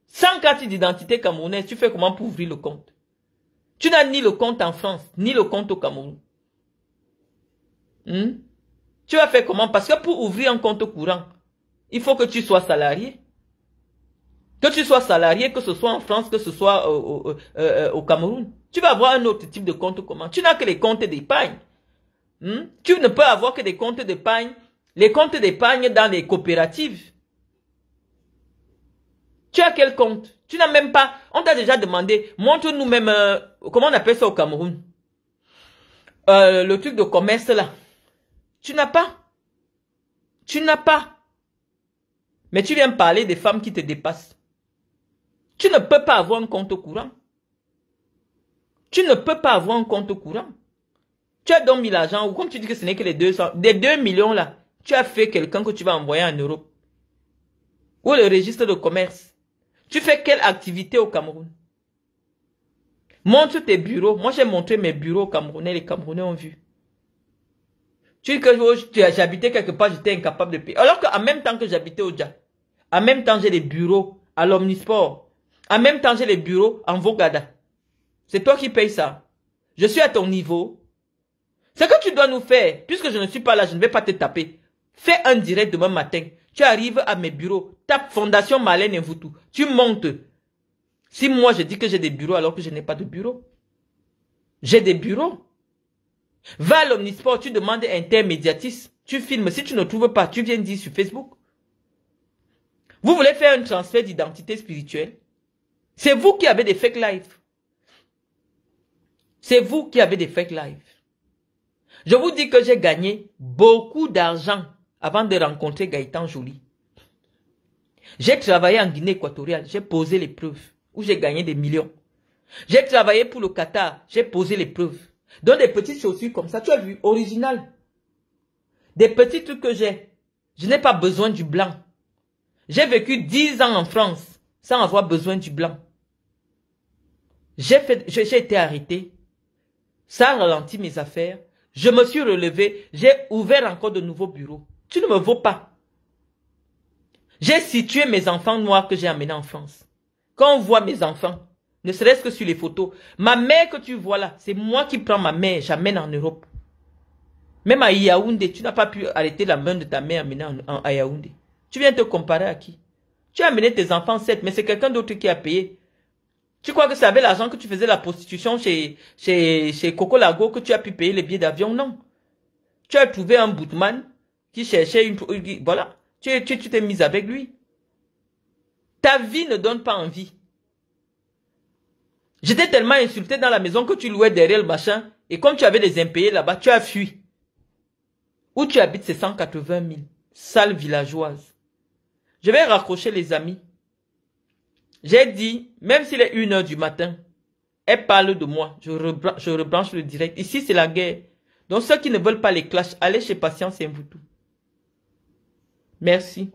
S1: Sans carte d'identité camerounaise, tu fais comment pour ouvrir le compte Tu n'as ni le compte en France, ni le compte au Cameroun. Hmm? Tu vas faire comment Parce que pour ouvrir un compte courant, il faut que tu sois salarié. Que tu sois salarié, que ce soit en France, que ce soit au euh, euh, Cameroun. Tu vas avoir un autre type de compte comment Tu n'as que les comptes d'épargne. Hmm? Tu ne peux avoir que des comptes d'épargne, les comptes d'épargne dans les coopératives. Tu as quel compte Tu n'as même pas. On t'a déjà demandé, montre-nous même, euh, comment on appelle ça au Cameroun euh, Le truc de commerce là. Tu n'as pas. Tu n'as pas. Mais tu viens parler des femmes qui te dépassent. Tu ne peux pas avoir un compte au courant. Tu ne peux pas avoir un compte courant. Tu as donc mis l'argent, ou comme tu dis que ce n'est que les 200, des 2 millions là, tu as fait quelqu'un que tu vas envoyer en Europe. Ou le registre de commerce. Tu fais quelle activité au Cameroun Montre tes bureaux. Moi, j'ai montré mes bureaux Camerounais. Les Camerounais ont vu. Tu dis que oh, j'habitais quelque part, j'étais incapable de payer. Alors qu'en même temps que j'habitais au Dja, en même temps, j'ai des bureaux à l'Omnisport. En même temps, j'ai les bureaux en Vogada. C'est toi qui payes ça. Je suis à ton niveau. Ce que tu dois nous faire, puisque je ne suis pas là, je ne vais pas te taper. Fais un direct demain matin. Tu arrives à mes bureaux. Tape Fondation Malène et vous tout. Tu montes. Si moi je dis que j'ai des bureaux alors que je n'ai pas de bureau. J'ai des bureaux. Va à l'Omnisport, tu demandes intermédiatisme. Tu filmes. Si tu ne trouves pas, tu viens dire sur Facebook. Vous voulez faire un transfert d'identité spirituelle C'est vous qui avez des fake lives. C'est vous qui avez des fake lives. Je vous dis que j'ai gagné beaucoup d'argent avant de rencontrer Gaëtan Jolie. J'ai travaillé en Guinée équatoriale, j'ai posé les preuves, où j'ai gagné des millions. J'ai travaillé pour le Qatar, j'ai posé les preuves. Dans des petites chaussures comme ça, tu as vu, original. Des petits trucs que j'ai. Je n'ai pas besoin du blanc. J'ai vécu dix ans en France sans avoir besoin du blanc. J'ai été arrêté ça ralenti mes affaires. Je me suis relevé. J'ai ouvert encore de nouveaux bureaux. Tu ne me vaux pas. J'ai situé mes enfants noirs que j'ai amenés en France. Quand on voit mes enfants, ne serait-ce que sur les photos, ma mère que tu vois là, c'est moi qui prends ma mère, j'amène en Europe. Même à Yaoundé, tu n'as pas pu arrêter la main de ta mère amenée à Yaoundé. Tu viens te comparer à qui Tu as amené tes enfants, certes, mais c'est quelqu'un d'autre qui a payé. Tu crois que c'est avec l'argent que tu faisais la prostitution chez, chez, chez Coco Lago que tu as pu payer les billets d'avion? Non. Tu as trouvé un bootman qui cherchait une, voilà. Tu t'es tu, mise avec lui. Ta vie ne donne pas envie. J'étais tellement insulté dans la maison que tu louais derrière le machin. Et comme tu avais des impayés là-bas, tu as fui. Où tu habites, c'est 180 000. Sale villageoise. Je vais raccrocher les amis. J'ai dit, même s'il est une heure du matin, elle parle de moi. Je, rebranche, je le direct. Ici, c'est la guerre. Donc, ceux qui ne veulent pas les clash, allez chez Patience et vous tout. Merci.